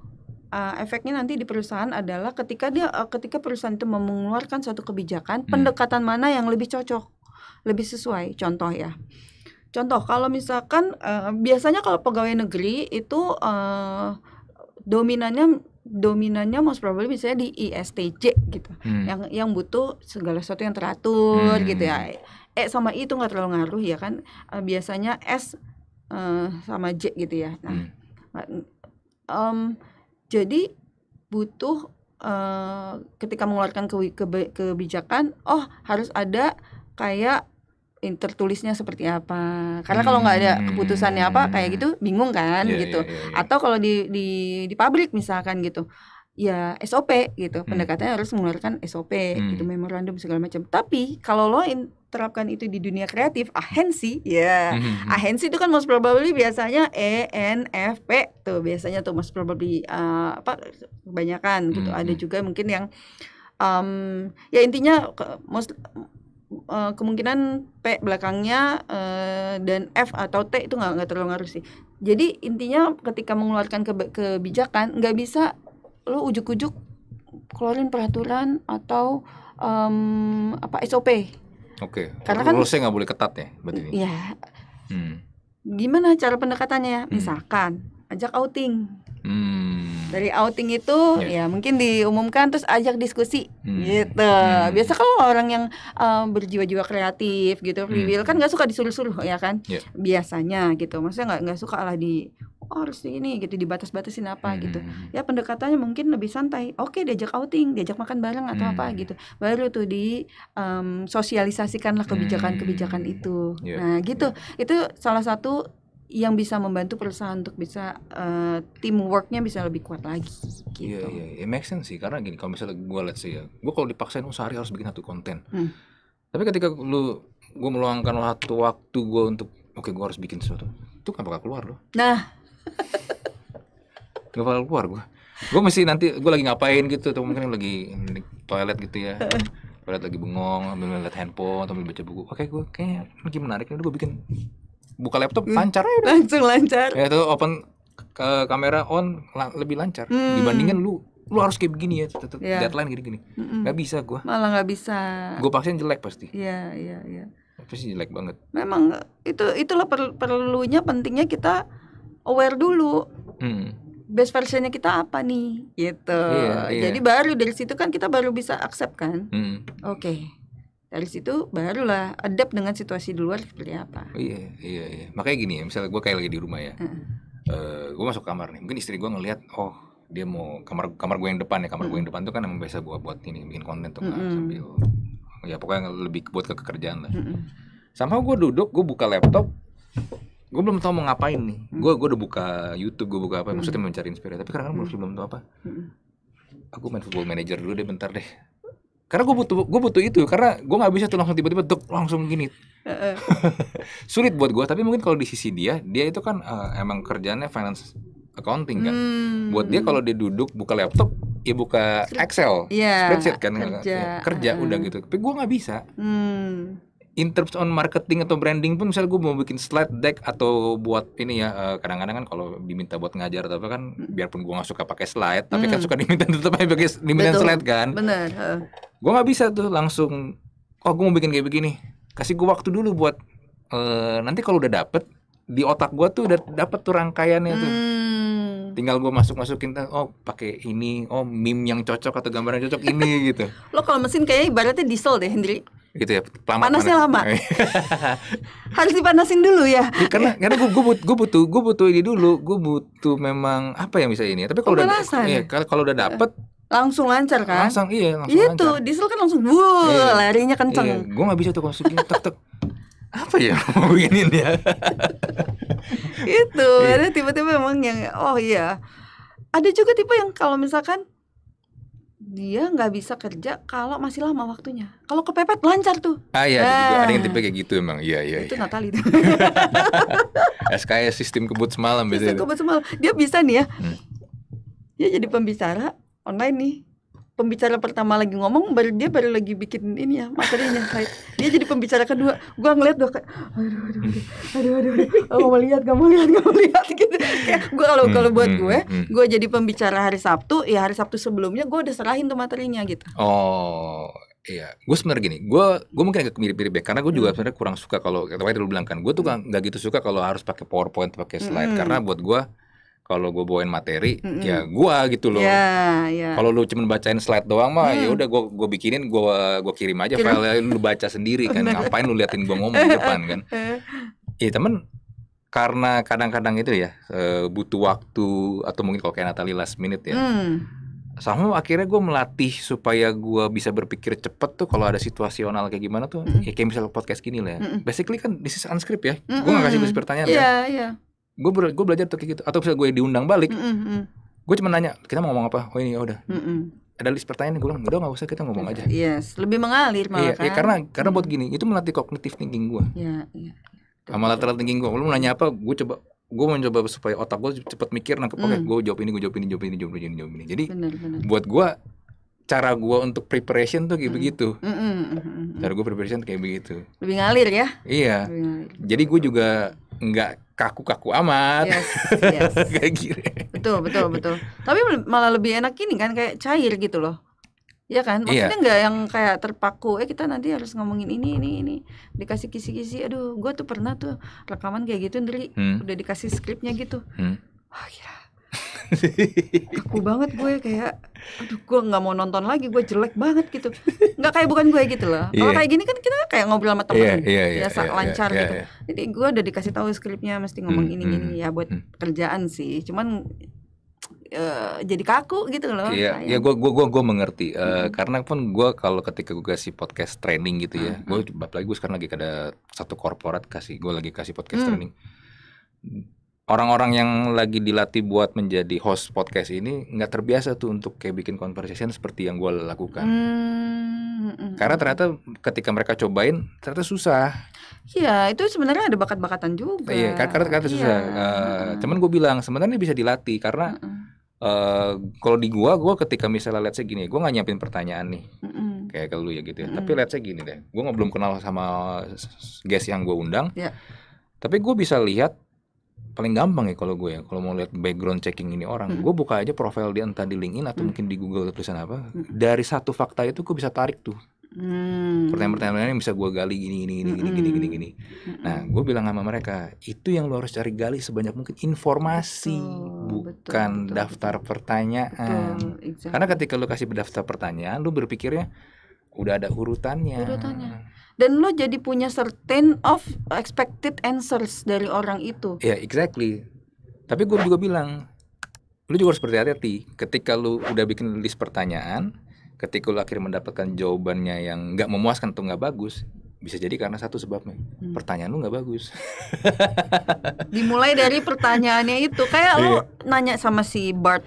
e, efeknya nanti di perusahaan adalah ketika dia e, ketika perusahaan itu mengeluarkan suatu kebijakan, hmm. pendekatan mana yang lebih cocok, lebih sesuai. Contoh ya. Contoh kalau misalkan e, biasanya kalau pegawai negeri itu e, dominannya dominannya most probably misalnya di ISTJ gitu hmm. yang yang butuh segala sesuatu yang teratur hmm. gitu ya E sama I itu nggak terlalu ngaruh ya kan e biasanya S uh, sama J gitu ya nah hmm. um, jadi butuh uh, ketika mengeluarkan ke, ke, kebijakan oh harus ada kayak tertulisnya seperti apa karena kalau nggak ada keputusannya apa hmm. kayak gitu bingung kan yeah, gitu yeah, yeah, yeah. atau kalau di di di pabrik misalkan gitu ya SOP gitu hmm. pendekatannya harus mengeluarkan SOP hmm. gitu memorandum segala macam tapi kalau lo in, terapkan itu di dunia kreatif ahensi ya yeah. Hmm, hmm. ahensi itu kan most probably biasanya ENFP tuh biasanya tuh most probably uh, apa kebanyakan gitu hmm. ada juga mungkin yang um, ya intinya most uh, kemungkinan P belakangnya uh, dan F atau T itu nggak nggak terlalu ngaruh sih. Jadi intinya ketika mengeluarkan ke, kebijakan nggak bisa lo ujuk-ujuk keluarin peraturan atau um, apa SOP. Oke. Karena kan rulesnya nggak boleh ketat ya berarti. Iya. Hmm. Gimana cara pendekatannya? Hmm. Misalkan ajak outing. Hmm. Dari outing itu yeah. ya mungkin diumumkan terus ajak diskusi hmm. gitu. Hmm. Biasa kalau orang yang um, berjiwa-jiwa kreatif gitu free hmm. will kan nggak suka disuruh-suruh ya kan. Yeah. Biasanya gitu. Maksudnya nggak nggak suka lah di oh, harus ini gitu dibatas-batasin apa hmm. gitu. Ya pendekatannya mungkin lebih santai. Oke, diajak outing, diajak makan bareng atau hmm. apa gitu. Baru tuh di um, sosialisasikanlah kebijakan-kebijakan hmm. itu. Yeah. Nah, gitu. Yeah. Itu salah satu yang bisa membantu perusahaan untuk bisa uh, teamworknya bisa lebih kuat lagi Iya gitu. iya, yeah, iya. sih karena gini kalau misalnya gue lihat sih ya, gue kalau dipaksain oh, sehari harus bikin satu konten. Hmm. Tapi ketika lu gue meluangkan waktu waktu gue untuk oke okay, gue harus bikin sesuatu, itu kan bakal keluar loh. Nah. gak bakal keluar gue. Gue mesti nanti gue lagi ngapain gitu atau mungkin lagi toilet gitu ya. toilet lagi bengong, ambil lihat handphone atau ambil baca buku. Oke, okay, gue kayaknya lagi menarik ini gue bikin buka laptop hmm. lancar aja, udah. Langsung lancar. Ya itu open ke kamera on la lebih lancar hmm. dibandingkan lu lu harus kayak begini ya tetep yeah. deadline gini-gini nggak mm -mm. bisa gue malah gak bisa gue pasti jelek pasti iya yeah, iya yeah, iya yeah. pasti jelek banget memang itu itulah per perlunya pentingnya kita aware dulu hmm. Best versionnya kita apa nih, gitu. Yeah, yeah. Jadi baru dari situ kan kita baru bisa accept kan. Hmm. Oke dari situ barulah adapt dengan situasi di luar seperti apa iya iya iya makanya gini ya misalnya gue kayak lagi di rumah ya uh. Uh, eh, gue masuk kamar nih mungkin istri gue ngelihat oh dia mau kamar kamar gue yang depan ya kamar mm. gue yang depan tuh kan emang biasa gue buat ini bikin konten tuh kan Kan, sambil ya pokoknya lebih buat ke kekerjaan lah uh -hmm. sama gue duduk gue buka laptop gue belum tahu mau ngapain nih gue mm. gue udah buka YouTube gue buka apa mm. maksudnya mencari inspirasi tapi kadang-kadang belum mm. -kadang belum tahu apa aku main football manager dulu deh bentar deh karena gue butuh gue butuh itu karena gue nggak bisa tuh langsung tiba-tiba tuh langsung gini sulit buat gue tapi mungkin kalau di sisi dia dia itu kan uh, emang kerjanya finance accounting kan hmm. buat dia kalau dia duduk buka laptop ya buka Excel yeah, spreadsheet kan kerja, ya, kerja uh. udah gitu tapi gue nggak bisa hmm in terms on marketing atau branding pun misalnya gue mau bikin slide deck atau buat ini ya eh, kadang-kadang kan kalau diminta buat ngajar atau apa kan biarpun gue gak suka pakai slide tapi hmm. kan suka diminta tetap aja pakai diminta Betul. slide kan Benar. uh. gue nggak bisa tuh langsung oh gue mau bikin kayak begini kasih gue waktu dulu buat uh, nanti kalau udah dapet di otak gue tuh udah dapet tuh rangkaiannya hmm. tuh tinggal gue masuk masukin oh pakai ini oh meme yang cocok atau gambar yang cocok ini gitu lo kalau mesin kayaknya ibaratnya diesel deh Hendri gitu ya lama panasnya panas. lama iya. harus dipanasin dulu ya, ya karena karena gue gue butuh gue butuh gue butuh ini dulu gue butuh memang apa yang bisa ini ya? tapi kalau udah ya, kalau udah dapet langsung lancar kan langsung iya langsung itu iya lancar. diesel kan langsung bu iya, larinya kenceng iya. gue gak bisa tuh konsumsi tek tek apa ya mau ini ya itu iya. ada tiba-tiba emang yang oh iya ada juga tipe yang kalau misalkan dia nggak bisa kerja kalau masih lama waktunya. Kalau kepepet lancar tuh. Ah iya, ada yang ah. tipe kayak gitu emang. Iya iya. Itu ya. Natali itu. SKS sistem kebut semalam biasanya. Sistem kebut semalam. Dia bisa nih ya. Hmm. Dia jadi pembicara online nih pembicara pertama lagi ngomong baru dia baru lagi bikin ini ya materinya kayak dia jadi pembicara kedua gua ngeliat gua kayak aduh aduh aduh aduh aduh oh, mau lihat gak mau lihat gak mau lihat gitu kayak gua kalau hmm, kalau buat hmm, gue hmm, gue jadi pembicara hari Sabtu ya hari Sabtu sebelumnya gue udah serahin tuh materinya gitu oh Iya, gue sebenarnya gini, gue gue mungkin agak mirip-mirip ya, karena gue juga sebenarnya kurang suka kalau, tadi dulu bilang kan, gue tuh nggak gitu suka kalau harus pakai PowerPoint, pakai slide, mm. karena buat gue kalau gue bawain materi mm -mm. ya gue gitu loh yeah, yeah. kalau lu cuma bacain slide doang mah ya mm. ya udah gue gue bikinin gue gue kirim aja file lu baca sendiri kan ngapain lu liatin gue ngomong di depan kan Iya temen karena kadang-kadang itu ya eh, butuh waktu atau mungkin kalau kayak Natali last minute ya mm. sama akhirnya gue melatih supaya gue bisa berpikir cepet tuh kalau ada situasional kayak gimana tuh mm ya kayak misalnya podcast gini lah ya. mm -mm. basically kan this is unscript ya mm -mm. gue gak kasih list pertanyaan yeah, yeah iya gue ber, gue belajar tuh kayak gitu atau bisa gue diundang balik mm -hmm. gue cuma nanya kita mau ngomong apa oh ini ya udah mm -hmm. ada list pertanyaan gue bilang udah gak usah kita ngomong aja yes lebih mengalir malah iya, iya kan? iya karena karena buat mm. gini itu melatih kognitif thinking gue yeah, iya, sama lateral thinking gue lu nanya apa gue coba gue mencoba supaya otak gue cepet mikir nangkep mm. oke gue jawab ini gue jawab ini jawab ini jawab ini jawab ini jadi bener, bener. buat gue cara gue untuk preparation tuh kayak mm. begitu mm -mm. cara gue preparation kayak begitu lebih ngalir ya iya ngalir. jadi gue juga nggak kaku-kaku amat yes, yes. kayak betul betul betul tapi malah lebih enak ini kan kayak cair gitu loh Iya kan? Iya. Maksudnya nggak iya. yang kayak terpaku, eh kita nanti harus ngomongin ini, ini, ini Dikasih kisi-kisi, aduh gue tuh pernah tuh rekaman kayak gitu Ndri hmm. Udah dikasih skripnya gitu hmm. Oh kira Aku banget gue kayak aduh gue nggak mau nonton lagi gue jelek banget gitu nggak kayak bukan gue gitu loh yeah. kalau iya. kayak gini kan kita kayak ngobrol sama temen yeah, yeah, yeah, biasa yeah, lancar yeah, yeah, gitu yeah. Iya. jadi gue udah dikasih tahu skripnya mesti ngomong hmm, ini hmm, ini ya buat hmm. kerjaan sih cuman Uh, jadi kaku gitu loh. Iya, ya gue gue gue gua mengerti. Uh, hmm. Karena pun gue kalau ketika gue kasih podcast training gitu ya, hmm. Ah, gue apalagi ah. gue sekarang lagi ada satu korporat kasih gue lagi kasih podcast hmm. training orang-orang yang lagi dilatih buat menjadi host podcast ini nggak terbiasa tuh untuk kayak bikin conversation seperti yang gue lakukan. Hmm. hmm karena hmm. ternyata ketika mereka cobain ternyata susah. Iya, itu sebenarnya ada bakat-bakatan juga. Iya, kan, karena ternyata iya. susah. Uh, hmm. Cuman gue bilang sebenarnya bisa dilatih karena hmm. uh, kalau di gua, gua ketika misalnya let's segini, gini, gua nggak nyiapin pertanyaan nih. Hmm. Kayak kalau lu ya gitu ya. Mm. Tapi let's say gini deh, gua nggak belum kenal sama guest yang gua undang. Yeah. Tapi gue bisa lihat paling gampang ya kalau gue ya kalau mau lihat background checking ini orang hmm. gue buka aja profil dia entah di LinkedIn atau hmm. mungkin di Google atau tulisan apa hmm. dari satu fakta itu gue bisa tarik tuh hmm. pertanyaan-pertanyaan yang bisa gue gali gini gini gini hmm. gini gini gini gini hmm. nah gue bilang sama mereka itu yang lo harus cari gali sebanyak mungkin informasi betul, bukan betul, betul, daftar betul. pertanyaan betul, exactly. karena ketika lo kasih daftar pertanyaan lo berpikirnya udah ada urutannya urutannya dan lo jadi punya certain of expected answers dari orang itu. Ya, yeah, exactly. Tapi gue juga bilang, lo juga harus berhati-hati ketika lo udah bikin list pertanyaan, ketika lo akhirnya mendapatkan jawabannya yang nggak memuaskan atau nggak bagus, bisa jadi karena satu sebabnya hmm. pertanyaan lu nggak bagus dimulai dari pertanyaannya itu kayak iya. lu nanya sama si Bart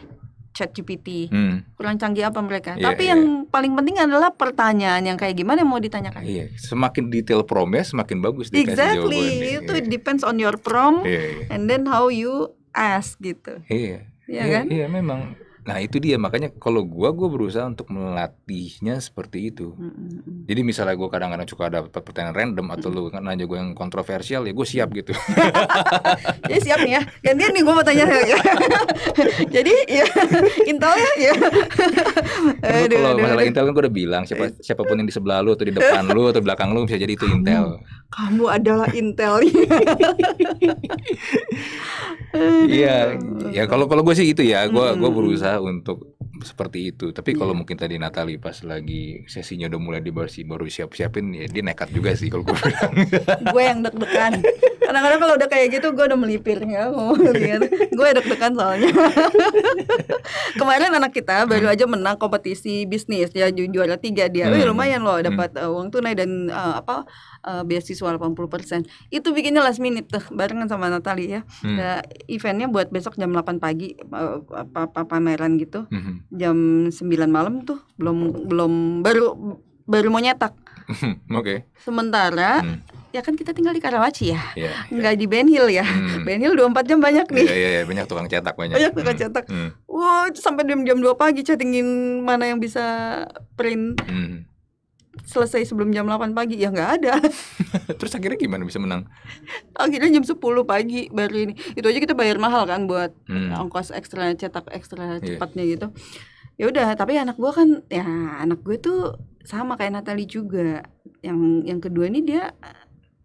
ChatGPT. Hmm. Kurang canggih apa mereka. Yeah, Tapi yeah. yang paling penting adalah pertanyaan yang kayak gimana yang mau ditanyakan. Iya, yeah. semakin detail promes semakin bagus Exactly. Itu yeah. depends on your prom yeah, yeah. and then how you ask gitu. Iya. Yeah. Iya yeah, kan? Iya, yeah, memang Nah itu dia makanya kalau gue gue berusaha untuk melatihnya seperti itu. Mm-hmm. Jadi misalnya gue kadang-kadang suka dapat pertanyaan random atau lu kan nanya gue yang kontroversial ya gue siap mm. gitu. Jadi iya, siap nih ya. Gantian nih gue mau tanya. Jadi ya intel ya. ya. aduh, kalau aduh, masalah aduh. intel kan gue udah bilang siapa eh. siapapun yang di sebelah lu atau di depan lu atau belakang lu bisa jadi itu kamu, intel. Kamu adalah intel. Iya. ya kalau kalau gue sih itu ya gue mm gue berusaha untuk seperti itu. Tapi iya. kalau yeah. mungkin tadi Natali pas lagi sesinya udah mulai dibersih baru siap-siapin ya dia nekat juga iya. sih kalau gue bilang. gue yang deg-degan. Kadang-kadang kalau udah kayak gitu gue udah melipirnya mau lihat. gue deg-degan soalnya. Kemarin anak kita baru hmm. aja menang kompetisi bisnis ya ju juara tiga dia. Hmm. lumayan loh dapat hmm. Uh, uang tunai dan uh, apa uh, beasiswa 80%. Itu bikinnya last minute tuh barengan sama Natali ya. Hmm. uh, eventnya buat besok jam 8 pagi uh, apa, apa, misalkan gitu mm-hmm. jam 9 malam tuh belum belum baru baru mau nyetak mhm, oke okay. sementara mm. ya kan kita tinggal di Karawaci ya yeah, iya. nggak yeah. di Ben ya mm. Ben Hill 24 jam banyak nih iya yeah, yeah, yeah. banyak tukang cetak banyak banyak tukang mm. cetak mm. wow sampai jam jam dua pagi chattingin mana yang bisa print mm selesai sebelum jam 8 pagi ya nggak ada terus akhirnya gimana bisa menang akhirnya jam 10 pagi baru ini itu aja kita bayar mahal kan buat hmm. ongkos ekstra cetak ekstra yeah. cepatnya gitu ya udah tapi anak gue kan ya anak gue tuh sama kayak Natali juga yang yang kedua ini dia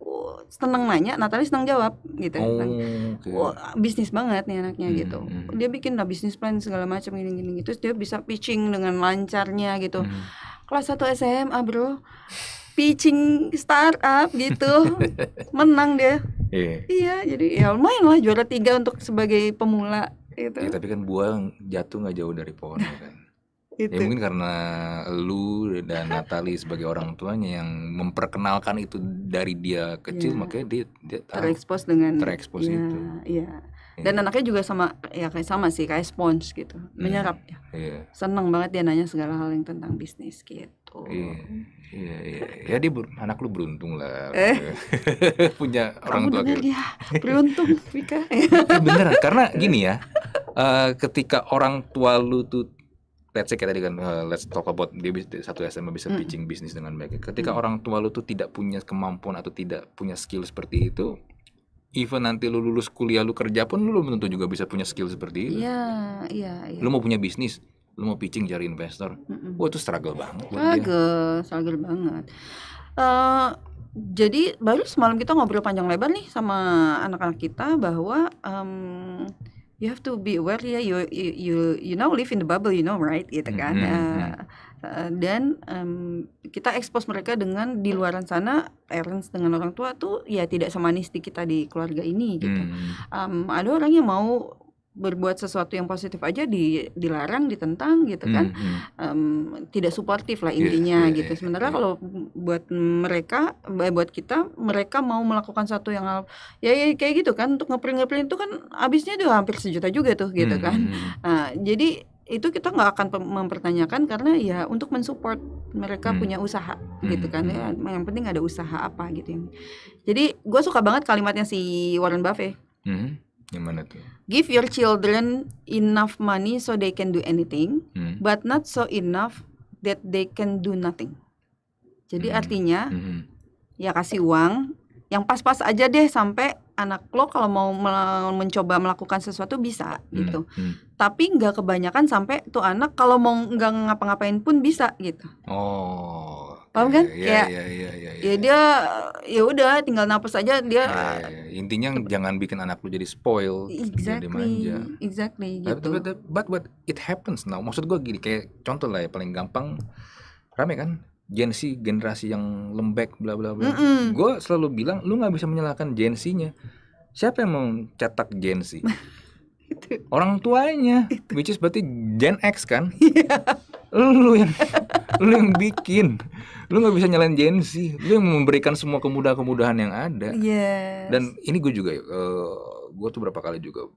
uh, seneng nanya Natali seneng jawab gitu oh, seneng, kan. okay. Wah, bisnis banget nih anaknya gitu. hmm, gitu hmm. dia bikin lah bisnis plan segala macam gini gini gitu dia bisa pitching dengan lancarnya gitu hmm kelas 1 SMA bro pitching startup gitu menang dia yeah. iya jadi ya lumayan lah juara tiga untuk sebagai pemula gitu ya, tapi kan buah jatuh nggak jauh dari pohon ya kan gitu. ya mungkin karena lu dan Natali sebagai orang tuanya yang memperkenalkan itu dari dia kecil yeah. makanya dia, dia terekspos dengan terekspos yeah, itu yeah dan hmm. anaknya juga sama ya kayak sama sih kayak sponge gitu hmm. menyerap ya iya. seneng banget dia nanya segala hal yang tentang bisnis gitu iya iya, iya. ya dia anak lu beruntung lah eh. punya orang tua gitu ya beruntung Vika iya, bener karena gini ya uh, ketika orang tua lu tuh let's say kayak tadi kan uh, let's talk about dia satu SMA bisa hmm. pitching mm. bisnis dengan baik. Ketika mm. orang tua lu tuh tidak punya kemampuan atau tidak punya skill seperti itu, even nanti lu lulus kuliah lu kerja pun lu belum tentu juga bisa punya skill seperti itu. Iya, iya, iya. Lu mau punya bisnis, lu mau pitching cari investor. Mm -mm. Wah, itu struggle banget Struggle, struggle banget. Uh, jadi baru semalam kita ngobrol panjang lebar nih sama anak-anak kita bahwa um, you have to be aware ya yeah, you, you you you know live in the bubble you know right gitu kan. Mm -hmm. uh, dan um, kita ekspos mereka dengan di luaran sana parents dengan orang tua tuh ya tidak semanis di kita di keluarga ini gitu hmm. um, ada orang yang mau berbuat sesuatu yang positif aja di, dilarang ditentang gitu hmm, kan hmm, Um, tidak suportif lah iya, intinya yeah, yeah, gitu iya, sementara yeah. kalau buat mereka buat kita mereka mau melakukan satu yang hal ya, ya kayak gitu kan untuk ngeprint ngeprint itu kan abisnya tuh hampir sejuta juga tuh gitu hmm, kan Uh, jadi itu kita nggak akan mempertanyakan karena ya untuk mensupport mereka hmm. punya usaha hmm. gitu kan ya hmm. yang penting ada usaha apa gitu ya. jadi gue suka banget kalimatnya si Warren Buffett hmm. yang mana tuh give your children enough money so they can do anything hmm. but not so enough that they can do nothing jadi hmm. artinya hmm. ya kasih uang yang pas-pas aja deh sampai anak lo kalau mau mencoba melakukan sesuatu bisa hmm, gitu hmm. tapi nggak kebanyakan sampai tuh anak kalau mau nggak ngapa-ngapain pun bisa gitu oh paham kan Iya, iya, iya, iya, iya. ya, iya. dia ya udah tinggal napas aja dia ya, ya, ya. intinya tep- jangan bikin anak lo jadi spoil exactly, jadi manja exactly gitu but, but, but, but it happens now maksud gue gini kayak contoh lah ya paling gampang rame kan Gen Z generasi yang lembek bla bla bla. Mm -mm. Gue selalu bilang lu nggak bisa menyalahkan Gen Z-nya. Siapa yang mencetak Gen Z? Itu. Orang tuanya, Itu. which is berarti Gen X kan? Yeah. Lu yang lu yang bikin. Lu nggak bisa nyalain Gen Z. Lu yang memberikan semua kemudahan-kemudahan yang ada. Yes. Dan ini gue juga uh, eh, gue tuh berapa kali juga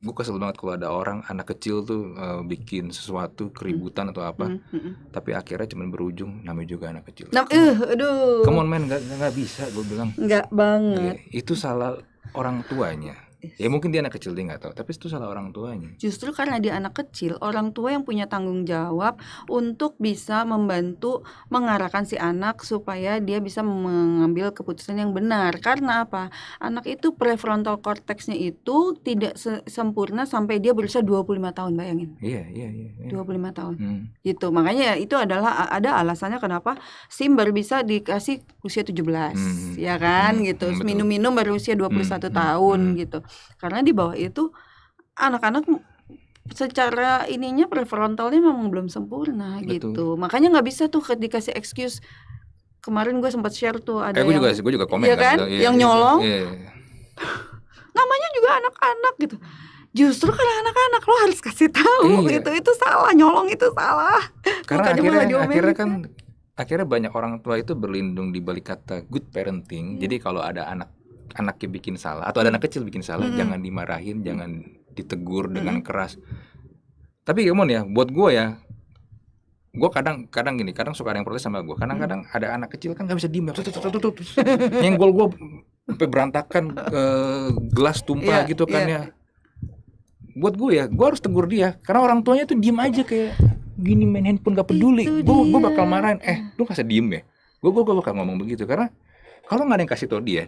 gue kesel banget kalau ada orang anak kecil tuh uh, bikin sesuatu keributan atau apa mm -hmm. tapi akhirnya cuman berujung namanya juga anak kecil nah, uh, aduh come on man nggak nggak bisa gue bilang nggak banget iya, itu salah orang tuanya ya mungkin dia anak kecil dia nggak tahu tapi itu salah orang tuanya justru karena dia anak kecil orang tua yang punya tanggung jawab untuk bisa membantu mengarahkan si anak supaya dia bisa mengambil keputusan yang benar karena apa anak itu prefrontal cortexnya itu tidak se sempurna sampai dia berusia 25 tahun bayangin iya iya iya, iya. puluh 25 tahun hmm. gitu makanya itu adalah ada alasannya kenapa SIM baru bisa dikasih usia 17 hmm, hmm. ya kan hmm. gitu hmm, minum-minum baru usia 21 hmm, hmm. tahun hmm. gitu karena di bawah itu anak-anak secara ininya prefrontalnya memang belum sempurna gitu. Betul. gitu makanya nggak bisa tuh dikasih excuse kemarin gue sempat share tuh ada eh, gue yang, gue juga komen ya kan, kan? Ya, yang iya nyolong ya, ya. namanya juga anak-anak gitu justru karena anak-anak lo harus kasih tahu iya. gitu itu salah nyolong itu salah karena Bukan akhirnya akhirnya kan, kan akhirnya banyak orang tua itu berlindung di balik kata good parenting. Iya. Jadi kalau ada anak anaknya bikin salah atau ada anak kecil bikin salah -hmm. jangan dimarahin jangan ditegur -hmm. dengan keras tapi gimana ya buat gue ya gue kadang kadang gini kadang suka ada yang protes sama gue kadang-kadang ada anak kecil kan gak bisa diem yang gol gue sampai berantakan ke eh, gelas tumpah yeah, gitu kan yeah. ya buat gue ya gue harus tegur dia karena orang tuanya tuh diem aja kayak gini main handphone gak peduli gue gue bakal marahin eh lu kasih diem ya gue gue bakal ngomong begitu karena kalau nggak ada yang kasih tau dia,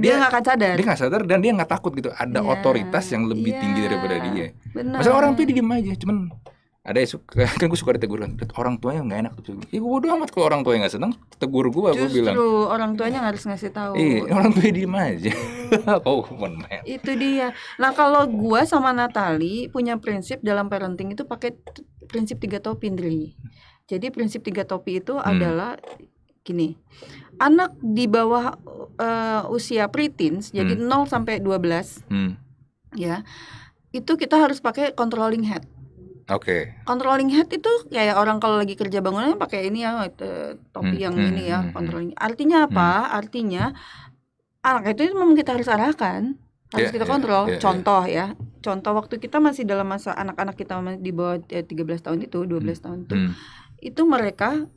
dia nggak akan sadar. Dia nggak sadar dan dia nggak takut gitu. Ada yeah. otoritas yang lebih yeah. tinggi iya, daripada dia. Masalah orang tua diem aja, cuman ada yang suka, kan gue suka ditegur kan orang tuanya nggak enak tuh ya gue bodo amat kalau orang tuanya nggak senang, tegur gue gue bilang justru orang tuanya nggak harus ngasih tau. iya eh, orang tuanya diem aja oh man, man. itu dia nah kalau gue sama Natali punya prinsip dalam parenting itu pakai prinsip tiga topi Indri jadi prinsip tiga topi itu hmm. adalah gini anak di bawah uh, usia preteens hmm. jadi 0 sampai 12 hmm. ya itu kita harus pakai controlling head Oke. Okay. Controlling head itu kayak orang kalau lagi kerja bangunan pakai ini ya eh, topi hmm, yang hmm, ini ya hmm, hmm. controlling. Artinya hmm. apa? Hmm. Artinya anak itu memang kita harus arahkan, harus yeah, kita ya, kontrol. Yeah, yeah, contoh yeah. ya, contoh waktu kita masih dalam masa anak-anak kita di bawah 13 eh, tahun itu, 12 hmm. tahun itu, hmm. itu mereka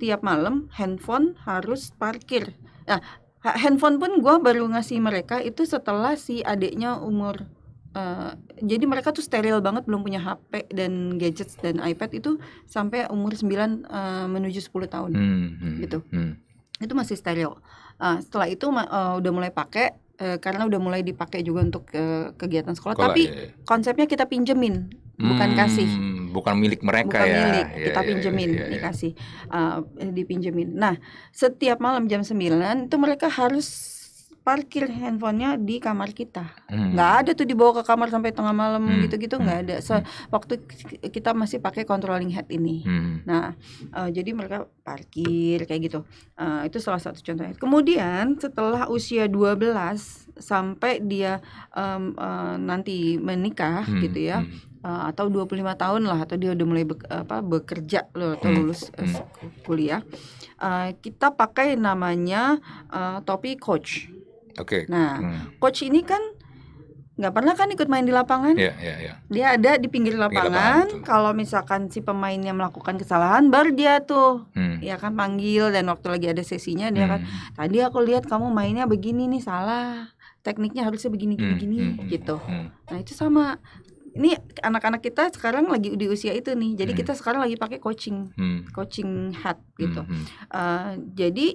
tiap malam handphone harus parkir. Nah, handphone pun gue baru ngasih mereka itu setelah si adiknya umur Uh, jadi mereka tuh steril banget belum punya HP dan gadget dan iPad itu sampai umur 9 uh, eh, menuju 10 tahun hmm, hmm, gitu hmm. itu masih steril uh, setelah itu uh, udah mulai pakai karena udah mulai dipakai juga untuk kegiatan sekolah, sekolah tapi iya, iya. konsepnya kita pinjemin bukan kasih. Hmm, bukan milik mereka bukan ya. milik, iya, kita ya, pinjemin, ya, ya, dikasih uh, dipinjemin. Nah, setiap malam jam 9 itu mereka harus parkir handphonenya di kamar kita. Hmm. Nggak ada tuh dibawa ke kamar sampai tengah malam hmm. gitu-gitu hmm. nggak ada. So, hmm. waktu kita masih pakai controlling head ini. Hmm. Nah, uh, jadi mereka parkir kayak gitu. Uh, itu salah satu contohnya. Kemudian setelah usia 12 sampai dia um, uh, nanti menikah hmm, gitu ya. Hmm. Uh, atau 25 tahun lah atau dia udah mulai be apa bekerja loh atau hmm, lulus uh, kuliah. Uh, kita pakai namanya uh, topi coach. Oke. Okay. Nah, hmm. coach ini kan nggak pernah kan ikut main di lapangan. Yeah, yeah, yeah. Dia ada di pinggir lapangan. lapangan kalau misalkan si pemainnya melakukan kesalahan, baru dia tuh, hmm. ya kan panggil dan waktu lagi ada sesinya dia kan, hmm. kan. Tadi aku lihat kamu mainnya begini nih salah tekniknya harusnya begini begini hmm, begini hmm, hmm gitu. Hmm, hmm. Nah, itu sama ini anak-anak kita sekarang lagi di usia itu nih. Jadi hmm. kita sekarang lagi pakai coaching, hmm. coaching hat gitu. Hmm, hmm. Uh, jadi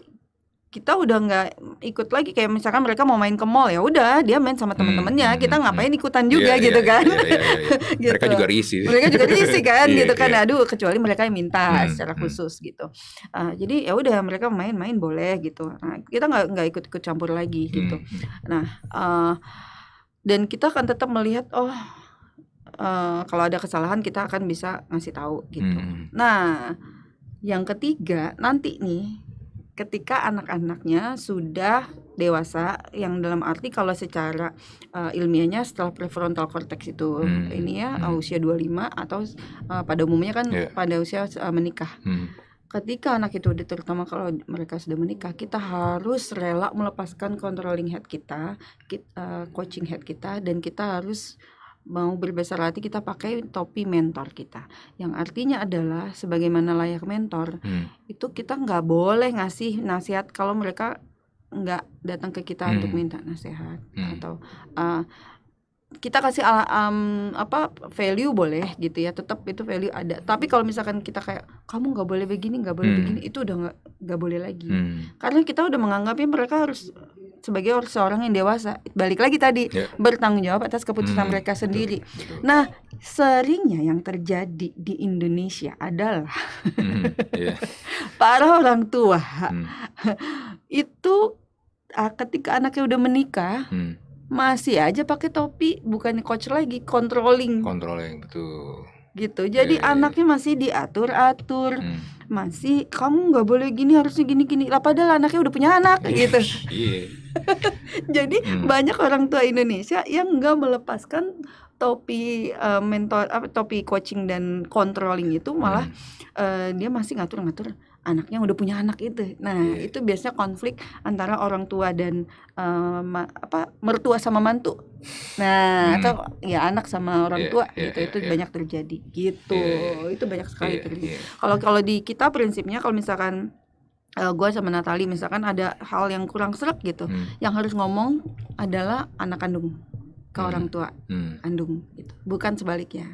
kita udah nggak ikut lagi kayak misalkan mereka mau main ke mall ya udah dia main sama hmm, teman-temannya hmm, kita hmm, ngapain hmm. ikutan iya, juga yeah, gitu yeah, kan yeah, yeah, yeah. gitu. mereka juga risi mereka juga risi kan yeah, gitu kan yeah. aduh kecuali mereka yang minta hmm, secara khusus gitu uh, jadi ya udah mereka main-main boleh gitu nah, kita nggak nggak ikut-ikut campur lagi gitu nah uh, dan kita akan tetap melihat oh uh, kalau ada kesalahan kita akan bisa ngasih tahu gitu hmm. nah yang ketiga nanti nih ketika anak-anaknya sudah dewasa yang dalam arti kalau secara uh, ilmiahnya setelah prefrontal cortex itu hmm. ini ya hmm. usia 25 atau uh, pada umumnya kan yeah. pada usia uh, menikah. Hmm. Ketika anak itu terutama kalau mereka sudah menikah, kita harus rela melepaskan controlling head kita, kita uh, coaching head kita dan kita harus mau berbesar hati kita pakai topi mentor kita yang artinya adalah sebagaimana layak mentor hmm. itu kita nggak boleh ngasih nasihat kalau mereka nggak datang ke kita hmm. untuk minta nasihat hmm. atau uh, kita kasih um, apa value boleh gitu ya tetap itu value ada tapi kalau misalkan kita kayak kamu nggak boleh begini nggak boleh hmm. begini itu udah nggak nggak boleh lagi hmm. karena kita udah menganggapnya mereka harus sebagai seorang yang dewasa balik lagi tadi yeah. bertanggung jawab atas keputusan hmm, mereka sendiri betul, nah seringnya yang terjadi di Indonesia adalah hmm, yeah. para orang tua hmm. itu ah, ketika anaknya udah menikah hmm. masih aja pakai topi bukannya coach lagi controlling controlling betul gitu jadi yeah, iya, iya. anaknya masih diatur atur hmm. masih kamu nggak boleh gini harusnya gini gini lah padahal anaknya udah punya anak iya, gitu jadi hmm. banyak orang tua Indonesia yang nggak melepaskan topi uh, mentor apa topi coaching dan controlling itu malah hmm. uh, dia masih ngatur-ngatur anaknya udah punya anak itu. Nah, yeah. itu biasanya konflik antara orang tua dan uh, apa mertua sama mantu Nah, hmm. atau ya anak sama orang yeah, tua yeah, gitu yeah, itu yeah. banyak terjadi gitu. Yeah, iya. itu banyak sekali yeah, terjadi. Iya. Kalau yeah. kalau di kita prinsipnya kalau misalkan uh, eh, gue sama Natali misalkan ada hal yang kurang serak gitu, hmm. yang harus ngomong adalah anak kandung ke hmm. orang tua hmm. kandung gitu. Bukan sebaliknya.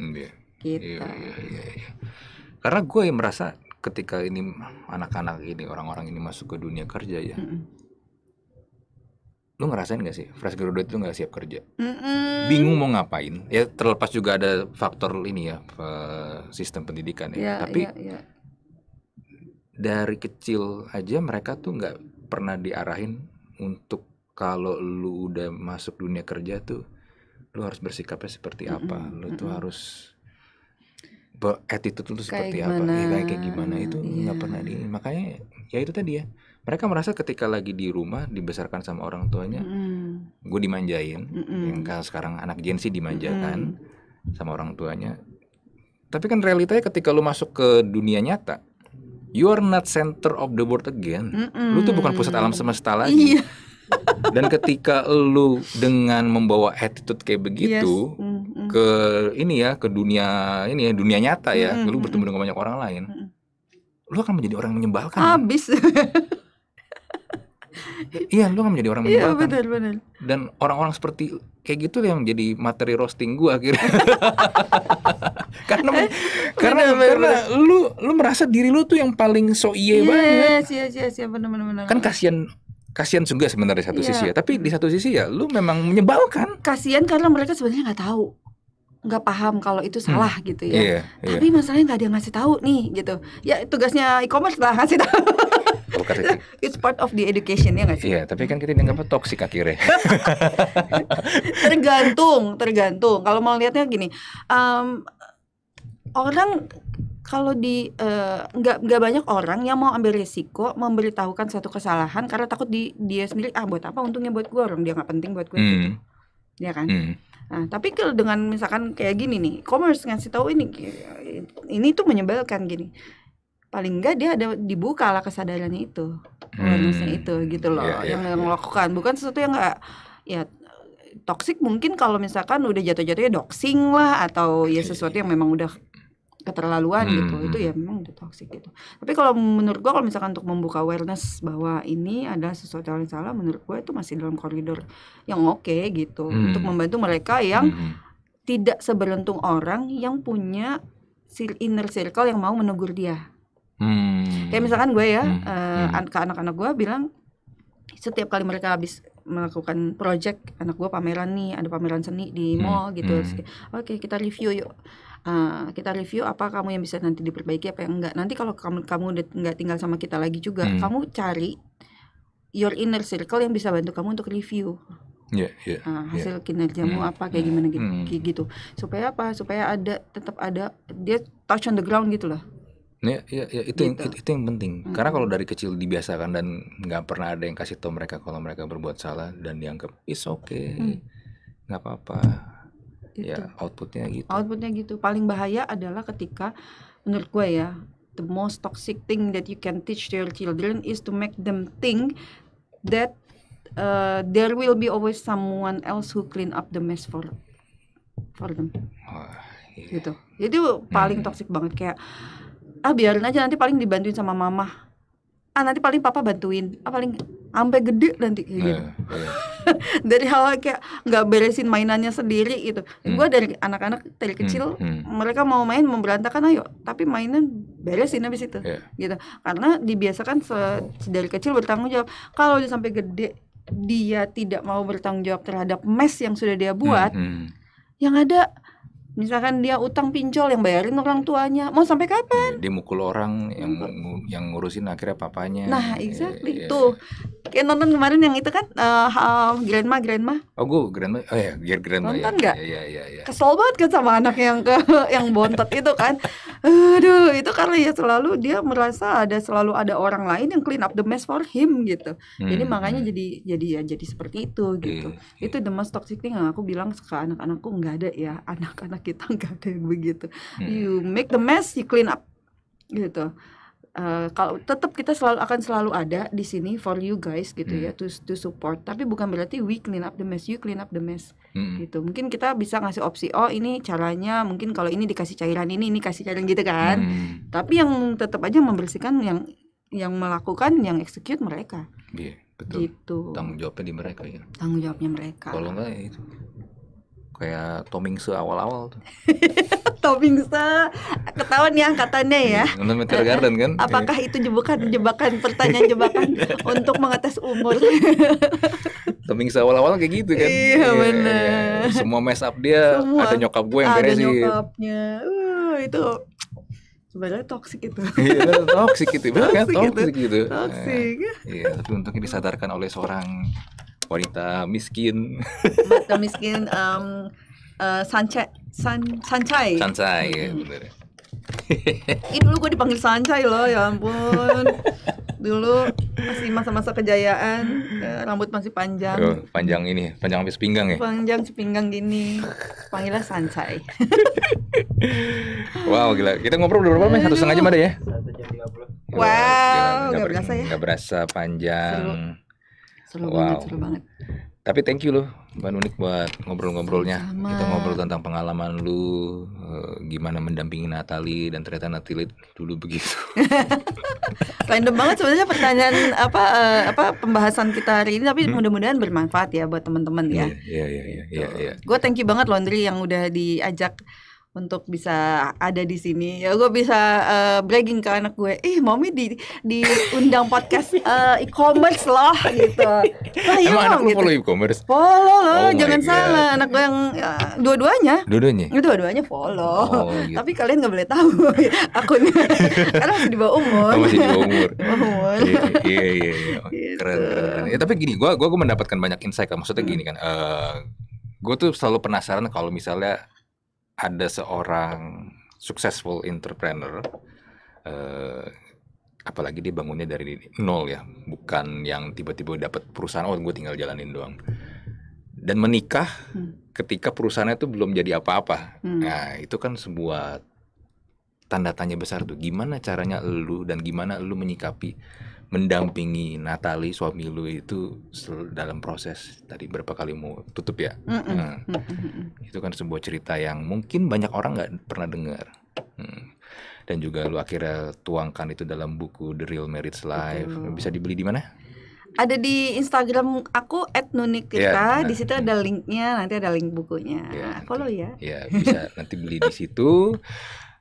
Hmm, yeah. Gitu. Yeah, yeah, yeah, yeah. Karena gue merasa ketika ini anak-anak ini orang-orang ini masuk ke dunia kerja ya. Mm lu ngerasain gak sih fresh graduate itu gak siap kerja Mm-mm. bingung mau ngapain ya terlepas juga ada faktor ini ya sistem pendidikan ya, yeah, tapi yeah, yeah. dari kecil aja mereka tuh nggak pernah diarahin untuk kalau lu udah masuk dunia kerja tuh lu harus bersikapnya seperti apa mm apa lu tuh mm tuh harus attitude lu seperti kayak apa iya, gimana? ya kayak, kayak gimana itu nggak yeah. pernah di makanya ya itu tadi ya mereka merasa ketika lagi di rumah dibesarkan sama orang tuanya mm. gue dimanjain mm -hmm. yang kalau sekarang anak Gen Z dimanjakan mm -hmm. sama orang tuanya tapi kan realitanya ketika lu masuk ke dunia nyata you are not center of the world again mm -hmm. lu tuh bukan pusat alam semesta lagi yeah. dan ketika lu dengan membawa attitude kayak begitu yes. mm, -hmm. ke ini ya ke dunia ini ya dunia nyata ya mm, lu bertemu dengan banyak orang lain mm. lu akan menjadi orang yang menyebalkan habis iya lu kan menjadi orang iya, menyebalkan iya benar benar dan orang-orang seperti kayak gitu yang jadi materi roasting gua akhirnya karena eh, karena bener, karena bener. lu lu merasa diri lu tuh yang paling so iye yes, iya, banget yes yes yes benar benar benar kan kasihan kasian juga sebenarnya satu yeah. sisi ya tapi di satu sisi ya lu memang menyebalkan Kasian karena mereka sebenarnya nggak tahu nggak paham kalau itu hmm. salah hmm. gitu ya. Yeah, yeah. Tapi masalahnya nggak ada yang ngasih tahu nih gitu. Ya tugasnya e-commerce lah ngasih tahu. bukan It's part of the education ya nggak sih? Iya, tapi kan kita dianggap toksik akhirnya. tergantung, tergantung. Kalau mau lihatnya gini, um, orang kalau di eh, nggak uh, nggak banyak orang yang mau ambil resiko memberitahukan satu kesalahan karena takut di dia sendiri ah buat apa untungnya buat gue orang dia nggak penting buat gue gitu. hmm. gitu. ya kan Hmm. nah tapi kalau dengan misalkan kayak gini nih commerce ngasih tahu ini ini tuh menyebalkan gini paling enggak dia ada dibuka lah kesadarannya itu awarenessnya hmm. itu gitu loh yeah, iya, yang yeah. melakukan bukan sesuatu yang enggak ya toksik mungkin kalau misalkan udah jatuh-jatuhnya doxing lah atau ya iya, iya, sesuatu yang memang udah keterlaluan hmm. gitu hmm. itu ya memang udah toksik gitu tapi kalau menurut gua kalau misalkan untuk membuka awareness bahwa ini ada sesuatu yang salah menurut gua itu masih dalam koridor yang oke okay, gitu hmm. untuk membantu mereka yang hmm. hmm. tidak seberuntung orang yang punya inner circle yang mau menegur dia Hmm. Kayak misalkan gue ya hmm. Uh, hmm. ke anak-anak gue bilang setiap kali mereka habis melakukan project anak gue pameran nih ada pameran seni di hmm. mall gitu hmm. oke okay, kita review yuk uh, kita review apa kamu yang bisa nanti diperbaiki apa yang enggak nanti kalau kamu kamu udah nggak tinggal sama kita lagi juga hmm. kamu cari your inner circle yang bisa bantu kamu untuk review yeah, iya, iya, yeah, uh, hasil yeah. kinerjamu hmm. apa kayak gimana gitu, hmm. gitu supaya apa supaya ada tetap ada dia touch on the ground gitu loh Ya, ya, ya itu gitu. yang itu, yang penting. Hmm. Karena kalau dari kecil dibiasakan dan nggak pernah ada yang kasih tau mereka kalau mereka berbuat salah dan dianggap is okay, hmm. nggak hmm. apa-apa. Ya, gitu. Ya outputnya gitu. Outputnya gitu. Paling bahaya adalah ketika menurut gue ya the most toxic thing that you can teach to your children is to make them think that uh, there will be always someone else who clean up the mess for for them. Oh, yeah. Iya. Gitu. Jadi paling hmm. toxic banget kayak ah biarin aja nanti paling dibantuin sama mama ah nanti paling papa bantuin ah paling sampai gede nanti kayak gitu. Nah, iya. dari hal kayak nggak beresin mainannya sendiri itu. Hmm. Gue dari anak-anak dari hmm, kecil hmm. mereka mau main memberantakan ayo, tapi mainan beresin habis itu. Yeah. Gitu. Karena dibiasakan dari kecil bertanggung jawab. Kalau udah sampai gede dia tidak mau bertanggung jawab terhadap mes yang sudah dia buat, hmm. hmm. yang ada misalkan dia utang pinjol yang bayarin orang tuanya mau sampai kapan dia mukul orang yang yang ngurusin akhirnya papanya nah exactly yeah, iya, tuh iya. kayak nonton kemarin yang itu kan uh, uh, grandma grandma oh gue grandma oh ya yeah, grandma nonton ya. nggak ya, ya, ya, ya. kesel banget kan sama anak yang ke yang bontot itu kan aduh itu karena ya selalu dia merasa ada selalu ada orang lain yang clean up the mess for him gitu hmm. jadi makanya hmm. jadi jadi ya jadi seperti itu gitu yeah, yeah. itu the most toxic thing yang aku bilang ke anak-anakku nggak ada ya anak-anak kita nggak ada yang begitu hmm. you make the mess you clean up gitu Uh, kalau tetap kita selalu akan selalu ada di sini for you guys gitu ya, hmm. ya to to support tapi bukan berarti we clean up the mess you clean up the mess hmm. gitu mungkin kita bisa ngasih opsi oh ini caranya mungkin kalau ini dikasih cairan ini ini kasih cairan gitu kan hmm. tapi yang tetap aja membersihkan yang yang melakukan yang execute mereka iya yeah, betul gitu. tanggung jawabnya di mereka ya tanggung jawabnya mereka kalau enggak ya itu kayak Tomingse awal-awal tuh. Tomingse ketahuan ya angkatannya ya. Meter hmm, Garden kan? Apakah iya. itu jebakan jebakan pertanyaan jebakan untuk mengetes umur? Tomingse awal-awal kayak gitu kan? Iya yeah, iya, benar. Yeah. Semua mess up dia Semua. ada nyokap gue yang beresin. Ada nyokapnya. Uh, itu sebenarnya toksik itu. Iya, toksik itu. Benar kan? Toksik gitu. Toksik. Iya, iya, tapi untuk disadarkan oleh seorang wanita miskin wanita miskin um, uh, sancai san, sancai sancai ya benar ini dulu gue dipanggil sancai loh ya ampun dulu masih masa-masa kejayaan ya, rambut masih panjang Yo, oh, panjang ini panjang habis pinggang ya panjang sepinggang gini panggilnya sancai wow gila kita ngobrol udah berapa nih satu setengah jam ada ya satu jam puluh wow nggak berasa ya nggak berasa panjang Seru seru wow. banget seru banget tapi thank you loh Mbak Nunik buat ngobrol-ngobrolnya kita ngobrol tentang pengalaman lu eh, gimana mendampingi Natali dan ternyata Natali dulu begitu random banget sebenarnya pertanyaan apa eh, apa pembahasan kita hari ini tapi hmm? mudah-mudahan bermanfaat ya buat teman-teman ya iya iya iya iya, iya, iya. Gitu. gue thank you banget Laundry yang udah diajak untuk bisa ada di sini ya gue bisa uh, bragging ke anak gue ih mommy di diundang podcast uh, e-commerce loh gitu nah, iya emang anak gitu. follow e-commerce follow loh oh jangan salah anak gue yang ya, dua-duanya dua-duanya dua-duanya follow oh, gitu. tapi kalian nggak boleh tahu akunnya karena masih di bawah umur oh, masih di bawah umur umur iya iya iya, iya. Gitu. keren keren ya tapi gini gue gue mendapatkan banyak insight maksudnya hmm. gini kan uh, gue tuh selalu penasaran kalau misalnya ada seorang successful entrepreneur eh, apalagi dia bangunnya dari nol ya bukan yang tiba-tiba dapat perusahaan oh gue tinggal jalanin doang dan menikah hmm. ketika perusahaannya itu belum jadi apa-apa hmm. nah itu kan sebuah tanda tanya besar tuh gimana caranya lu dan gimana lu menyikapi mendampingi Natali suami lu itu dalam proses tadi berapa kali mau tutup ya mm -mm. Hmm. itu kan sebuah cerita yang mungkin banyak orang nggak pernah dengar hmm. dan juga lu akhirnya tuangkan itu dalam buku The Real Marriage Life Betul. bisa dibeli di mana ada di Instagram aku ya, nah, di situ ada linknya nanti ada link bukunya iya, ya, follow ya ya bisa nanti beli di situ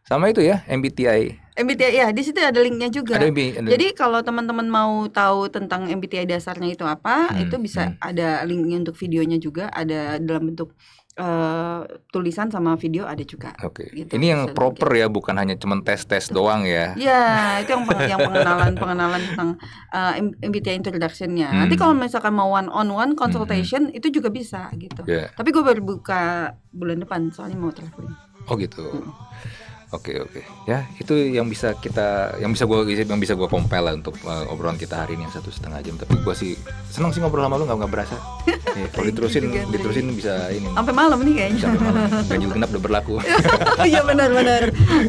Sama itu ya, MBTI. MBTI ya, di situ ada linknya juga. Ada, ada. Jadi kalau teman-teman mau tahu tentang MBTI dasarnya itu apa, hmm, itu bisa hmm. ada linknya untuk videonya juga, ada dalam bentuk uh, tulisan sama video ada juga. Oke. Okay. Gitu, ini yang proper ya, bukan hanya cuman tes-tes doang ya. Iya, itu yang yang pengenalan pengenalan tentang uh, eh, MBTI introductionnya. Hmm. Nanti kalau misalkan mau one on one hmm, hmm. consultation hmm. itu juga bisa gitu. Yeah. Tapi gue baru buka bulan depan soalnya mau traveling. Oh gitu. Hmm. Oke okay, oke okay. ya itu yang bisa kita yang bisa gue yang bisa gue pompel lah untuk uh, obrolan kita hari ini yang satu setengah jam tapi gue sih seneng sih ngobrol sama lu nggak nggak berasa yeah, kalau diterusin iya, diterusin bisa ini sampai malam nih kayaknya sampai malam ganjil genap udah berlaku iya benar benar oke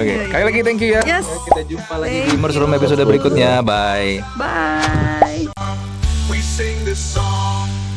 okay. kali lagi thank you ya yes. Ya, kita jumpa lagi thank di Room episode berikutnya bye bye